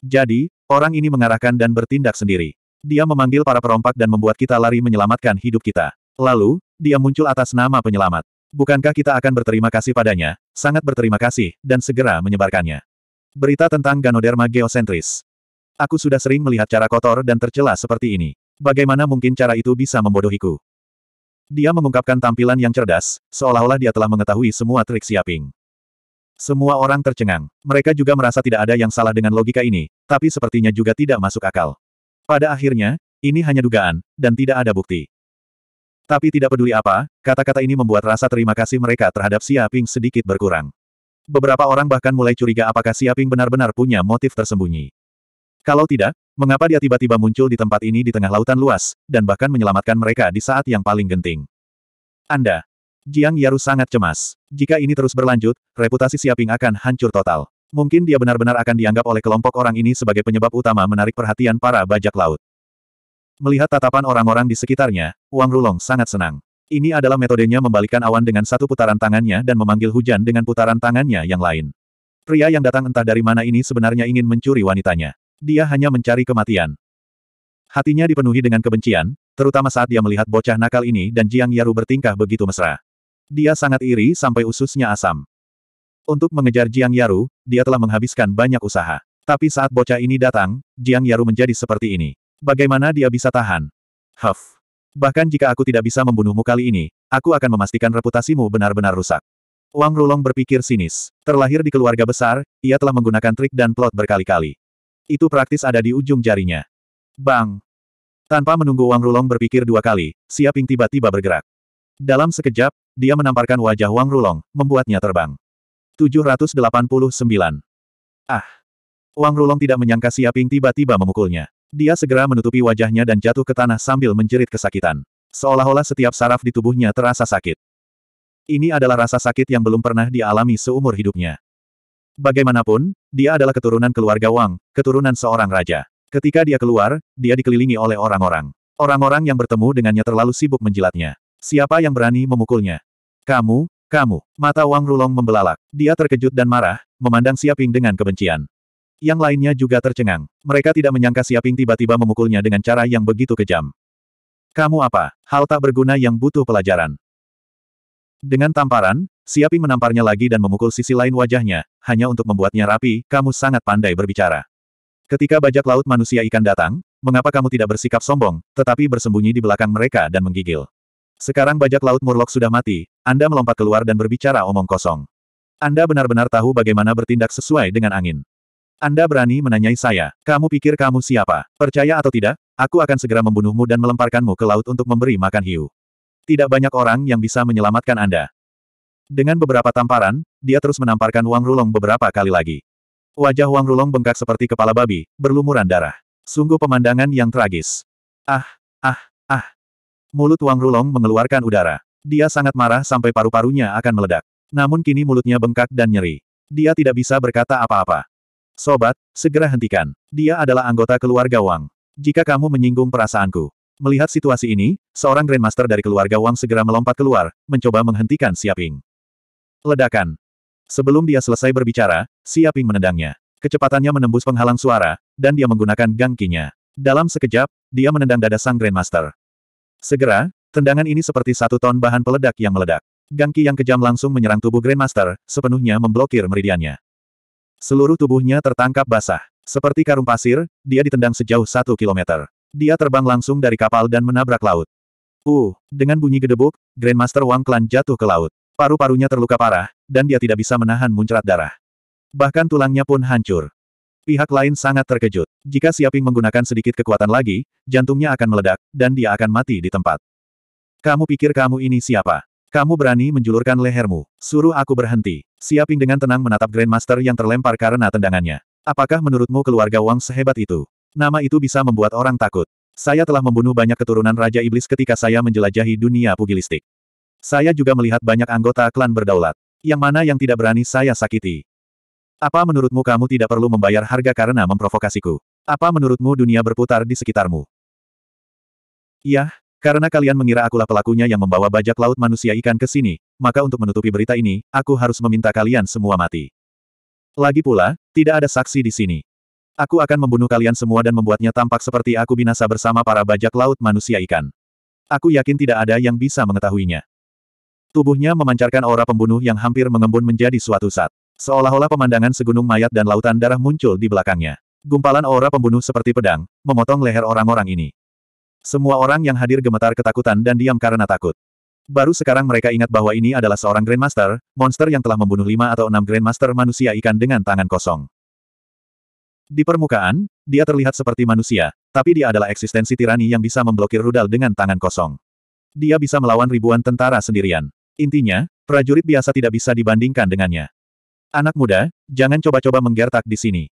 Jadi, orang ini mengarahkan dan bertindak sendiri. Dia memanggil para perompak dan membuat kita lari menyelamatkan hidup kita. Lalu, dia muncul atas nama penyelamat. Bukankah kita akan berterima kasih padanya, sangat berterima kasih, dan segera menyebarkannya. Berita tentang Ganoderma geosentris. Aku sudah sering melihat cara kotor dan tercela seperti ini. Bagaimana mungkin cara itu bisa membodohiku? Dia mengungkapkan tampilan yang cerdas, seolah-olah dia telah mengetahui semua trik siaping. Semua orang tercengang. Mereka juga merasa tidak ada yang salah dengan logika ini, tapi sepertinya juga tidak masuk akal. Pada akhirnya, ini hanya dugaan, dan tidak ada bukti. Tapi tidak peduli apa, kata-kata ini membuat rasa terima kasih mereka terhadap Siaping sedikit berkurang. Beberapa orang bahkan mulai curiga apakah Siaping benar-benar punya motif tersembunyi. Kalau tidak, Mengapa dia tiba-tiba muncul di tempat ini di tengah lautan luas, dan bahkan menyelamatkan mereka di saat yang paling genting? Anda. Jiang Yaru sangat cemas. Jika ini terus berlanjut, reputasi Siaping akan hancur total. Mungkin dia benar-benar akan dianggap oleh kelompok orang ini sebagai penyebab utama menarik perhatian para bajak laut. Melihat tatapan orang-orang di sekitarnya, Wang Rulong sangat senang. Ini adalah metodenya membalikkan awan dengan satu putaran tangannya dan memanggil hujan dengan putaran tangannya yang lain. Pria yang datang entah dari mana ini sebenarnya ingin mencuri wanitanya. Dia hanya mencari kematian. Hatinya dipenuhi dengan kebencian, terutama saat dia melihat bocah nakal ini dan Jiang Yaru bertingkah begitu mesra. Dia sangat iri sampai ususnya asam. Untuk mengejar Jiang Yaru, dia telah menghabiskan banyak usaha. Tapi saat bocah ini datang, Jiang Yaru menjadi seperti ini. Bagaimana dia bisa tahan? Huff. Bahkan jika aku tidak bisa membunuhmu kali ini, aku akan memastikan reputasimu benar-benar rusak. Wang Rulong berpikir sinis. Terlahir di keluarga besar, ia telah menggunakan trik dan plot berkali-kali itu praktis ada di ujung jarinya. Bang! Tanpa menunggu Wang Rulong berpikir dua kali, Siaping tiba-tiba bergerak. Dalam sekejap, dia menamparkan wajah Wang Rulong, membuatnya terbang. 789. Ah! Wang Rulong tidak menyangka Siaping tiba-tiba memukulnya. Dia segera menutupi wajahnya dan jatuh ke tanah sambil menjerit kesakitan. Seolah-olah setiap saraf di tubuhnya terasa sakit. Ini adalah rasa sakit yang belum pernah dialami seumur hidupnya. Bagaimanapun, dia adalah keturunan keluarga Wang, keturunan seorang raja. Ketika dia keluar, dia dikelilingi oleh orang-orang. Orang-orang yang bertemu dengannya terlalu sibuk menjilatnya. Siapa yang berani memukulnya? Kamu, kamu. Mata Wang Rulong membelalak. Dia terkejut dan marah, memandang Siaping dengan kebencian. Yang lainnya juga tercengang. Mereka tidak menyangka Siaping tiba-tiba memukulnya dengan cara yang begitu kejam. Kamu apa? Hal tak berguna yang butuh pelajaran. Dengan tamparan, Siapi menamparnya lagi dan memukul sisi lain wajahnya, hanya untuk membuatnya rapi, kamu sangat pandai berbicara. Ketika bajak laut manusia ikan datang, mengapa kamu tidak bersikap sombong, tetapi bersembunyi di belakang mereka dan menggigil? Sekarang bajak laut murlok sudah mati, Anda melompat keluar dan berbicara omong kosong. Anda benar-benar tahu bagaimana bertindak sesuai dengan angin. Anda berani menanyai saya, kamu pikir kamu siapa? Percaya atau tidak, aku akan segera membunuhmu dan melemparkanmu ke laut untuk memberi makan hiu. Tidak banyak orang yang bisa menyelamatkan Anda. Dengan beberapa tamparan, dia terus menamparkan Wang Rulong beberapa kali lagi. Wajah Wang Rulong bengkak seperti kepala babi, berlumuran darah. Sungguh pemandangan yang tragis. Ah, ah, ah. Mulut Wang Rulong mengeluarkan udara. Dia sangat marah sampai paru-parunya akan meledak. Namun kini mulutnya bengkak dan nyeri. Dia tidak bisa berkata apa-apa. Sobat, segera hentikan. Dia adalah anggota keluarga Wang. Jika kamu menyinggung perasaanku, Melihat situasi ini, seorang Grandmaster dari keluarga Wang segera melompat keluar, mencoba menghentikan Siaping. Ledakan. Sebelum dia selesai berbicara, Siaping menendangnya. Kecepatannya menembus penghalang suara, dan dia menggunakan gangkinya. Dalam sekejap, dia menendang dada sang Grandmaster. Segera, tendangan ini seperti satu ton bahan peledak yang meledak. Gangki yang kejam langsung menyerang tubuh Grandmaster, sepenuhnya memblokir meridiannya. Seluruh tubuhnya tertangkap basah. Seperti karung pasir, dia ditendang sejauh satu kilometer. Dia terbang langsung dari kapal dan menabrak laut. Uh, dengan bunyi gedebuk, Grandmaster Wang Klan jatuh ke laut. Paru-parunya terluka parah, dan dia tidak bisa menahan muncrat darah. Bahkan tulangnya pun hancur. Pihak lain sangat terkejut. Jika Siaping menggunakan sedikit kekuatan lagi, jantungnya akan meledak, dan dia akan mati di tempat. Kamu pikir kamu ini siapa? Kamu berani menjulurkan lehermu. Suruh aku berhenti. Siaping dengan tenang menatap Grandmaster yang terlempar karena tendangannya. Apakah menurutmu keluarga Wang sehebat itu? Nama itu bisa membuat orang takut. Saya telah membunuh banyak keturunan Raja Iblis ketika saya menjelajahi dunia pugilistik. Saya juga melihat banyak anggota klan berdaulat. Yang mana yang tidak berani saya sakiti. Apa menurutmu kamu tidak perlu membayar harga karena memprovokasiku? Apa menurutmu dunia berputar di sekitarmu? Yah, karena kalian mengira akulah pelakunya yang membawa bajak laut manusia ikan ke sini, maka untuk menutupi berita ini, aku harus meminta kalian semua mati. Lagi pula, tidak ada saksi di sini. Aku akan membunuh kalian semua dan membuatnya tampak seperti aku binasa bersama para bajak laut manusia ikan. Aku yakin tidak ada yang bisa mengetahuinya. Tubuhnya memancarkan aura pembunuh yang hampir mengembun menjadi suatu saat. Seolah-olah pemandangan segunung mayat dan lautan darah muncul di belakangnya. Gumpalan aura pembunuh seperti pedang, memotong leher orang-orang ini. Semua orang yang hadir gemetar ketakutan dan diam karena takut. Baru sekarang mereka ingat bahwa ini adalah seorang Grandmaster, monster yang telah membunuh lima atau enam Grandmaster manusia ikan dengan tangan kosong. Di permukaan, dia terlihat seperti manusia, tapi dia adalah eksistensi tirani yang bisa memblokir rudal dengan tangan kosong. Dia bisa melawan ribuan tentara sendirian. Intinya, prajurit biasa tidak bisa dibandingkan dengannya. Anak muda, jangan coba-coba menggertak di sini.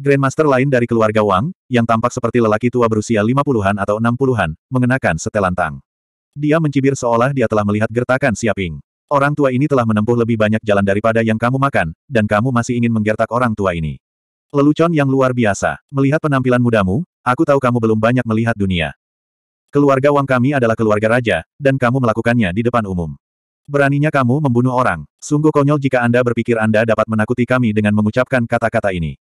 Grandmaster lain dari keluarga Wang, yang tampak seperti lelaki tua berusia 50-an atau 60-an, mengenakan setelan tang. Dia mencibir seolah dia telah melihat gertakan Siaping. Orang tua ini telah menempuh lebih banyak jalan daripada yang kamu makan, dan kamu masih ingin menggertak orang tua ini. Lelucon yang luar biasa. Melihat penampilan mudamu, aku tahu kamu belum banyak melihat dunia. Keluarga Wang kami adalah keluarga raja, dan kamu melakukannya di depan umum. Beraninya kamu membunuh orang. Sungguh konyol jika Anda berpikir Anda dapat menakuti kami dengan mengucapkan kata-kata ini.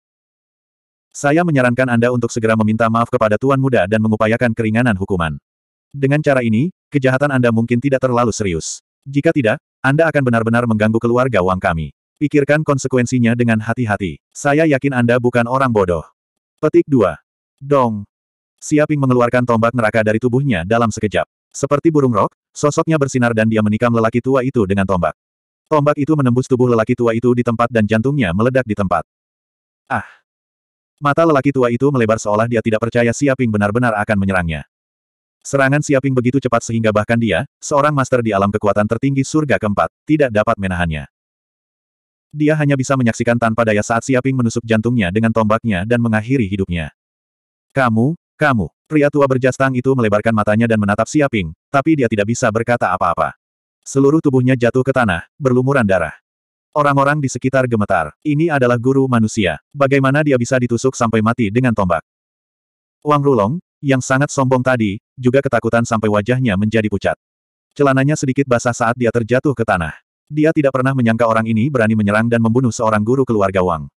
Saya menyarankan Anda untuk segera meminta maaf kepada Tuan Muda dan mengupayakan keringanan hukuman. Dengan cara ini, kejahatan Anda mungkin tidak terlalu serius. Jika tidak, Anda akan benar-benar mengganggu keluarga Wang kami. Pikirkan konsekuensinya dengan hati-hati. Saya yakin Anda bukan orang bodoh. Petik 2. Dong. Siaping mengeluarkan tombak neraka dari tubuhnya dalam sekejap. Seperti burung rok, sosoknya bersinar dan dia menikam lelaki tua itu dengan tombak. Tombak itu menembus tubuh lelaki tua itu di tempat dan jantungnya meledak di tempat. Ah! Mata lelaki tua itu melebar seolah dia tidak percaya Siaping benar-benar akan menyerangnya. Serangan Siaping begitu cepat sehingga bahkan dia, seorang master di alam kekuatan tertinggi surga keempat, tidak dapat menahannya. Dia hanya bisa menyaksikan tanpa daya saat Siaping menusuk jantungnya dengan tombaknya dan mengakhiri hidupnya. Kamu, kamu, pria tua berjas tang itu melebarkan matanya dan menatap Siaping, tapi dia tidak bisa berkata apa-apa. Seluruh tubuhnya jatuh ke tanah, berlumuran darah. Orang-orang di sekitar gemetar. Ini adalah guru manusia. Bagaimana dia bisa ditusuk sampai mati dengan tombak? Wang Rulong, yang sangat sombong tadi, juga ketakutan sampai wajahnya menjadi pucat. Celananya sedikit basah saat dia terjatuh ke tanah. Dia tidak pernah menyangka orang ini berani menyerang dan membunuh seorang guru keluarga Wang.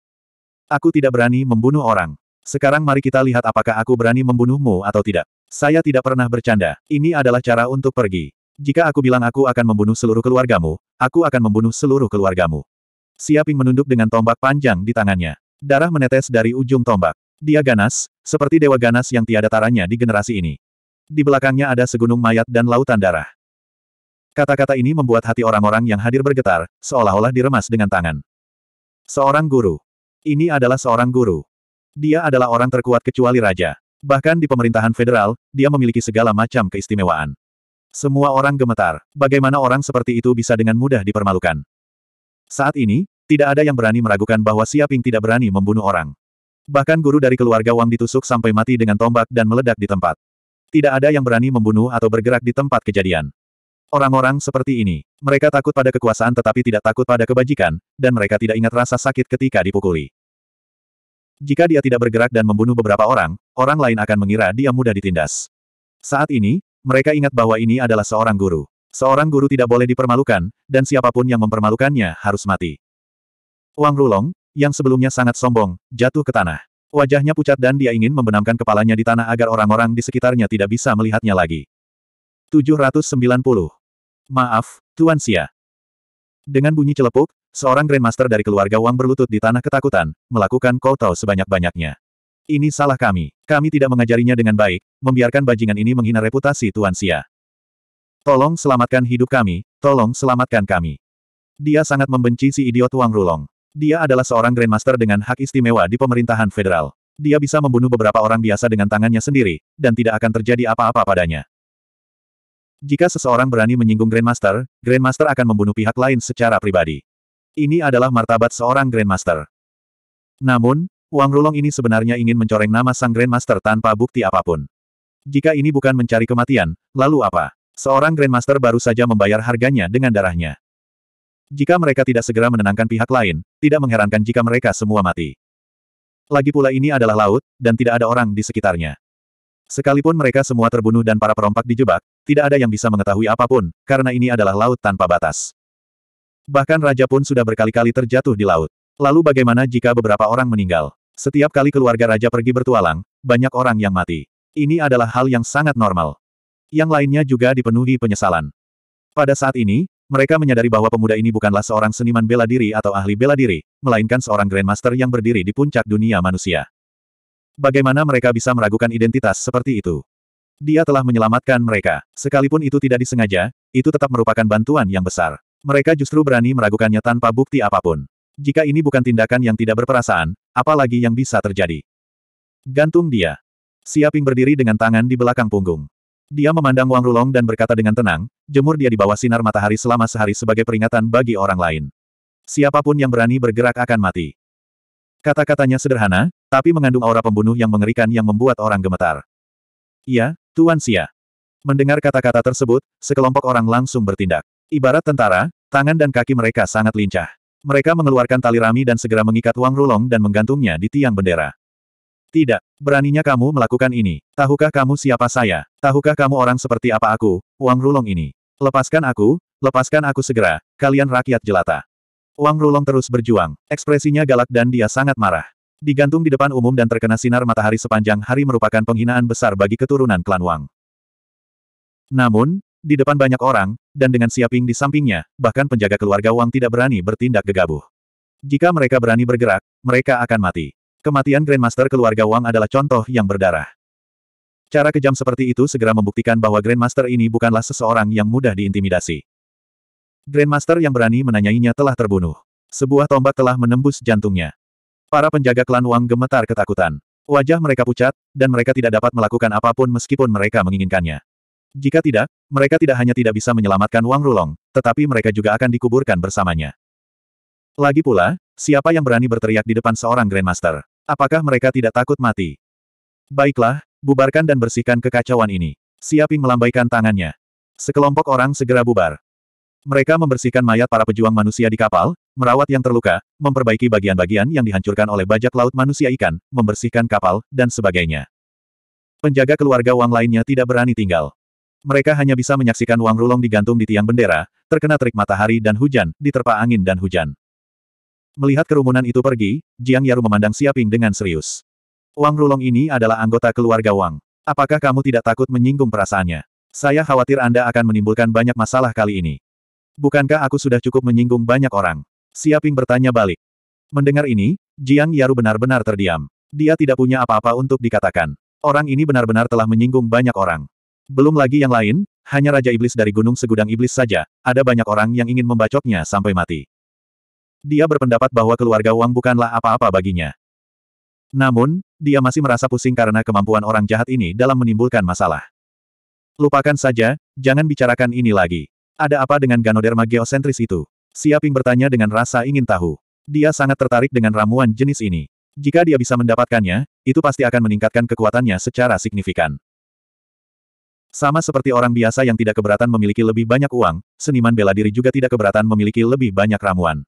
Aku tidak berani membunuh orang. Sekarang mari kita lihat apakah aku berani membunuhmu atau tidak. Saya tidak pernah bercanda. Ini adalah cara untuk pergi. Jika aku bilang aku akan membunuh seluruh keluargamu, aku akan membunuh seluruh keluargamu. Siaping menunduk dengan tombak panjang di tangannya. Darah menetes dari ujung tombak. Dia ganas, seperti dewa ganas yang tiada taranya di generasi ini. Di belakangnya ada segunung mayat dan lautan darah. Kata-kata ini membuat hati orang-orang yang hadir bergetar, seolah-olah diremas dengan tangan. Seorang guru. Ini adalah seorang guru. Dia adalah orang terkuat kecuali raja. Bahkan di pemerintahan federal, dia memiliki segala macam keistimewaan. Semua orang gemetar. Bagaimana orang seperti itu bisa dengan mudah dipermalukan? Saat ini, tidak ada yang berani meragukan bahwa Siaping tidak berani membunuh orang. Bahkan guru dari keluarga Wang ditusuk sampai mati dengan tombak dan meledak di tempat. Tidak ada yang berani membunuh atau bergerak di tempat kejadian. Orang-orang seperti ini, mereka takut pada kekuasaan tetapi tidak takut pada kebajikan, dan mereka tidak ingat rasa sakit ketika dipukuli. Jika dia tidak bergerak dan membunuh beberapa orang, orang lain akan mengira dia mudah ditindas. Saat ini, mereka ingat bahwa ini adalah seorang guru. Seorang guru tidak boleh dipermalukan, dan siapapun yang mempermalukannya harus mati. Wang Rulong, yang sebelumnya sangat sombong, jatuh ke tanah. Wajahnya pucat dan dia ingin membenamkan kepalanya di tanah agar orang-orang di sekitarnya tidak bisa melihatnya lagi. 790 Maaf, Tuan Xia. Dengan bunyi celepuk, seorang Grandmaster dari keluarga Wang berlutut di tanah ketakutan, melakukan kotau sebanyak-banyaknya. Ini salah kami. Kami tidak mengajarinya dengan baik, membiarkan bajingan ini menghina reputasi Tuan Xia. Tolong selamatkan hidup kami, tolong selamatkan kami. Dia sangat membenci si idiot Wang Rulong. Dia adalah seorang Grandmaster dengan hak istimewa di pemerintahan federal. Dia bisa membunuh beberapa orang biasa dengan tangannya sendiri, dan tidak akan terjadi apa-apa padanya. Jika seseorang berani menyinggung Grandmaster, Grandmaster akan membunuh pihak lain secara pribadi. Ini adalah martabat seorang Grandmaster. Namun, Wang Rulong ini sebenarnya ingin mencoreng nama sang Grandmaster tanpa bukti apapun. Jika ini bukan mencari kematian, lalu apa? Seorang Grandmaster baru saja membayar harganya dengan darahnya. Jika mereka tidak segera menenangkan pihak lain, tidak mengherankan jika mereka semua mati. Lagi pula ini adalah laut, dan tidak ada orang di sekitarnya. Sekalipun mereka semua terbunuh dan para perompak dijebak, tidak ada yang bisa mengetahui apapun, karena ini adalah laut tanpa batas. Bahkan raja pun sudah berkali-kali terjatuh di laut. Lalu bagaimana jika beberapa orang meninggal? Setiap kali keluarga raja pergi bertualang, banyak orang yang mati. Ini adalah hal yang sangat normal. Yang lainnya juga dipenuhi penyesalan. Pada saat ini, mereka menyadari bahwa pemuda ini bukanlah seorang seniman bela diri atau ahli bela diri, melainkan seorang grandmaster yang berdiri di puncak dunia manusia. Bagaimana mereka bisa meragukan identitas seperti itu? Dia telah menyelamatkan mereka. Sekalipun itu tidak disengaja, itu tetap merupakan bantuan yang besar. Mereka justru berani meragukannya tanpa bukti apapun. Jika ini bukan tindakan yang tidak berperasaan, apalagi yang bisa terjadi. Gantung dia. Siaping berdiri dengan tangan di belakang punggung. Dia memandang Wang Rulong dan berkata dengan tenang, jemur dia di bawah sinar matahari selama sehari sebagai peringatan bagi orang lain. Siapapun yang berani bergerak akan mati. Kata-katanya sederhana, tapi mengandung aura pembunuh yang mengerikan yang membuat orang gemetar. Iya, Tuan Xia. Mendengar kata-kata tersebut, sekelompok orang langsung bertindak. Ibarat tentara, tangan dan kaki mereka sangat lincah. Mereka mengeluarkan tali rami dan segera mengikat Wang Rulong dan menggantungnya di tiang bendera. Tidak, beraninya kamu melakukan ini. Tahukah kamu siapa saya? Tahukah kamu orang seperti apa aku, Wang Rulong ini? Lepaskan aku, lepaskan aku segera, kalian rakyat jelata. Wang Rulong terus berjuang, ekspresinya galak dan dia sangat marah. Digantung di depan umum dan terkena sinar matahari sepanjang hari merupakan penghinaan besar bagi keturunan klan Wang. Namun, di depan banyak orang, dan dengan Siaping di sampingnya, bahkan penjaga keluarga Wang tidak berani bertindak gegabah. Jika mereka berani bergerak, mereka akan mati. Kematian Grandmaster keluarga Wang adalah contoh yang berdarah. Cara kejam seperti itu segera membuktikan bahwa Grandmaster ini bukanlah seseorang yang mudah diintimidasi. Grandmaster yang berani menanyainya telah terbunuh. Sebuah tombak telah menembus jantungnya. Para penjaga klan Wang gemetar ketakutan. Wajah mereka pucat, dan mereka tidak dapat melakukan apapun meskipun mereka menginginkannya. Jika tidak, mereka tidak hanya tidak bisa menyelamatkan Wang Rulong, tetapi mereka juga akan dikuburkan bersamanya. Lagi pula, siapa yang berani berteriak di depan seorang Grandmaster? Apakah mereka tidak takut mati? Baiklah, bubarkan dan bersihkan kekacauan ini. Siaping melambaikan tangannya. Sekelompok orang segera bubar. Mereka membersihkan mayat para pejuang manusia di kapal, merawat yang terluka, memperbaiki bagian-bagian yang dihancurkan oleh bajak laut manusia ikan, membersihkan kapal, dan sebagainya. Penjaga keluarga Wang lainnya tidak berani tinggal. Mereka hanya bisa menyaksikan Wang Rulong digantung di tiang bendera, terkena terik matahari dan hujan, diterpa angin dan hujan. Melihat kerumunan itu pergi, Jiang Yaru memandang Siaping dengan serius. Wang Rulong ini adalah anggota keluarga Wang. Apakah kamu tidak takut menyinggung perasaannya? Saya khawatir Anda akan menimbulkan banyak masalah kali ini. Bukankah aku sudah cukup menyinggung banyak orang? Siaping bertanya balik. Mendengar ini, Jiang Yaru benar-benar terdiam. Dia tidak punya apa-apa untuk dikatakan. Orang ini benar-benar telah menyinggung banyak orang. Belum lagi yang lain, hanya Raja Iblis dari Gunung Segudang Iblis saja, ada banyak orang yang ingin membacoknya sampai mati. Dia berpendapat bahwa keluarga Wang bukanlah apa-apa baginya. Namun, dia masih merasa pusing karena kemampuan orang jahat ini dalam menimbulkan masalah. Lupakan saja, jangan bicarakan ini lagi. Ada apa dengan Ganoderma geosentris itu? Siaping bertanya dengan rasa ingin tahu. Dia sangat tertarik dengan ramuan jenis ini. Jika dia bisa mendapatkannya, itu pasti akan meningkatkan kekuatannya secara signifikan. Sama seperti orang biasa yang tidak keberatan memiliki lebih banyak uang, seniman bela diri juga tidak keberatan memiliki lebih banyak ramuan.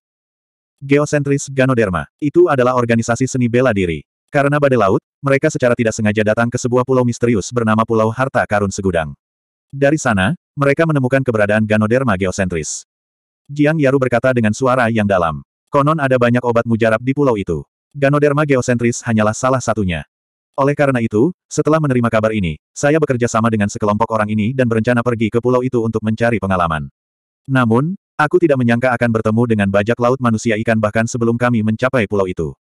Geosentris Ganoderma, itu adalah organisasi seni bela diri. Karena badai laut, mereka secara tidak sengaja datang ke sebuah pulau misterius bernama Pulau Harta Karun Segudang. Dari sana, mereka menemukan keberadaan Ganoderma geosentris. Jiang Yaru berkata dengan suara yang dalam. Konon ada banyak obat mujarab di pulau itu. Ganoderma geosentris hanyalah salah satunya. Oleh karena itu, setelah menerima kabar ini, saya bekerja sama dengan sekelompok orang ini dan berencana pergi ke pulau itu untuk mencari pengalaman. Namun, aku tidak menyangka akan bertemu dengan bajak laut manusia ikan bahkan sebelum kami mencapai pulau itu.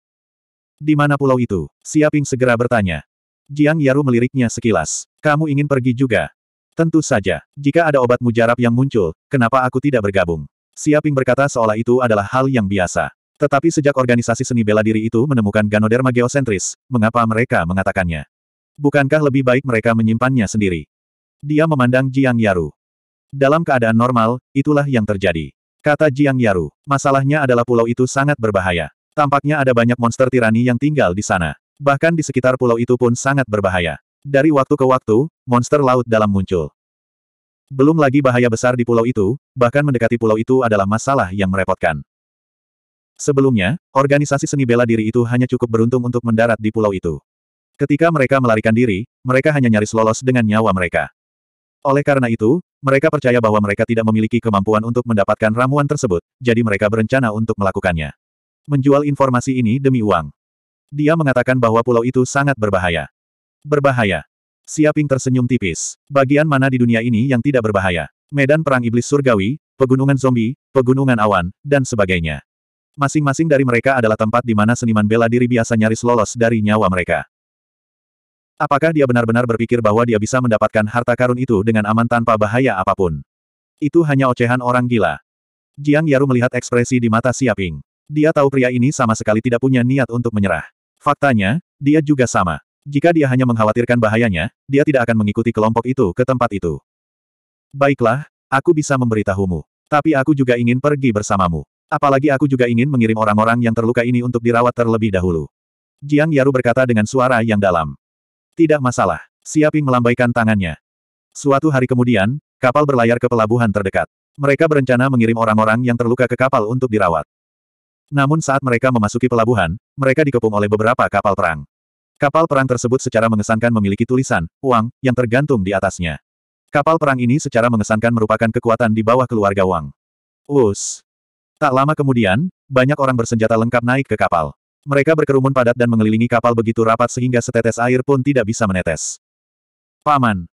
Di mana pulau itu? Siaping segera bertanya. Jiang Yaru meliriknya sekilas. Kamu ingin pergi juga? Tentu saja, jika ada obat mujarab yang muncul, kenapa aku tidak bergabung? Siaping berkata seolah itu adalah hal yang biasa. Tetapi sejak organisasi seni bela diri itu menemukan ganoderma geosentris, mengapa mereka mengatakannya? Bukankah lebih baik mereka menyimpannya sendiri? Dia memandang Jiang Yaru. Dalam keadaan normal, itulah yang terjadi. Kata Jiang Yaru, masalahnya adalah pulau itu sangat berbahaya. Tampaknya ada banyak monster tirani yang tinggal di sana. Bahkan di sekitar pulau itu pun sangat berbahaya. Dari waktu ke waktu, monster laut dalam muncul. Belum lagi bahaya besar di pulau itu, bahkan mendekati pulau itu adalah masalah yang merepotkan. Sebelumnya, organisasi seni bela diri itu hanya cukup beruntung untuk mendarat di pulau itu. Ketika mereka melarikan diri, mereka hanya nyaris lolos dengan nyawa mereka. Oleh karena itu, mereka percaya bahwa mereka tidak memiliki kemampuan untuk mendapatkan ramuan tersebut, jadi mereka berencana untuk melakukannya. Menjual informasi ini demi uang. Dia mengatakan bahwa pulau itu sangat berbahaya. Berbahaya. Siaping tersenyum tipis. Bagian mana di dunia ini yang tidak berbahaya? Medan perang iblis surgawi, pegunungan zombie, pegunungan awan, dan sebagainya. Masing-masing dari mereka adalah tempat di mana seniman bela diri biasa nyaris lolos dari nyawa mereka. Apakah dia benar-benar berpikir bahwa dia bisa mendapatkan harta karun itu dengan aman tanpa bahaya apapun? Itu hanya ocehan orang gila. Jiang Yaru melihat ekspresi di mata Siaping. Dia tahu pria ini sama sekali tidak punya niat untuk menyerah. Faktanya, dia juga sama. Jika dia hanya mengkhawatirkan bahayanya, dia tidak akan mengikuti kelompok itu ke tempat itu. Baiklah, aku bisa memberitahumu. Tapi aku juga ingin pergi bersamamu. Apalagi aku juga ingin mengirim orang-orang yang terluka ini untuk dirawat terlebih dahulu. Jiang Yaru berkata dengan suara yang dalam. Tidak masalah. Siaping melambaikan tangannya. Suatu hari kemudian, kapal berlayar ke pelabuhan terdekat. Mereka berencana mengirim orang-orang yang terluka ke kapal untuk dirawat. Namun saat mereka memasuki pelabuhan, mereka dikepung oleh beberapa kapal perang. Kapal perang tersebut secara mengesankan memiliki tulisan, Wang, yang tergantung di atasnya. Kapal perang ini secara mengesankan merupakan kekuatan di bawah keluarga Wang. Us. Tak lama kemudian, banyak orang bersenjata lengkap naik ke kapal. Mereka berkerumun padat dan mengelilingi kapal begitu rapat sehingga setetes air pun tidak bisa menetes. Paman.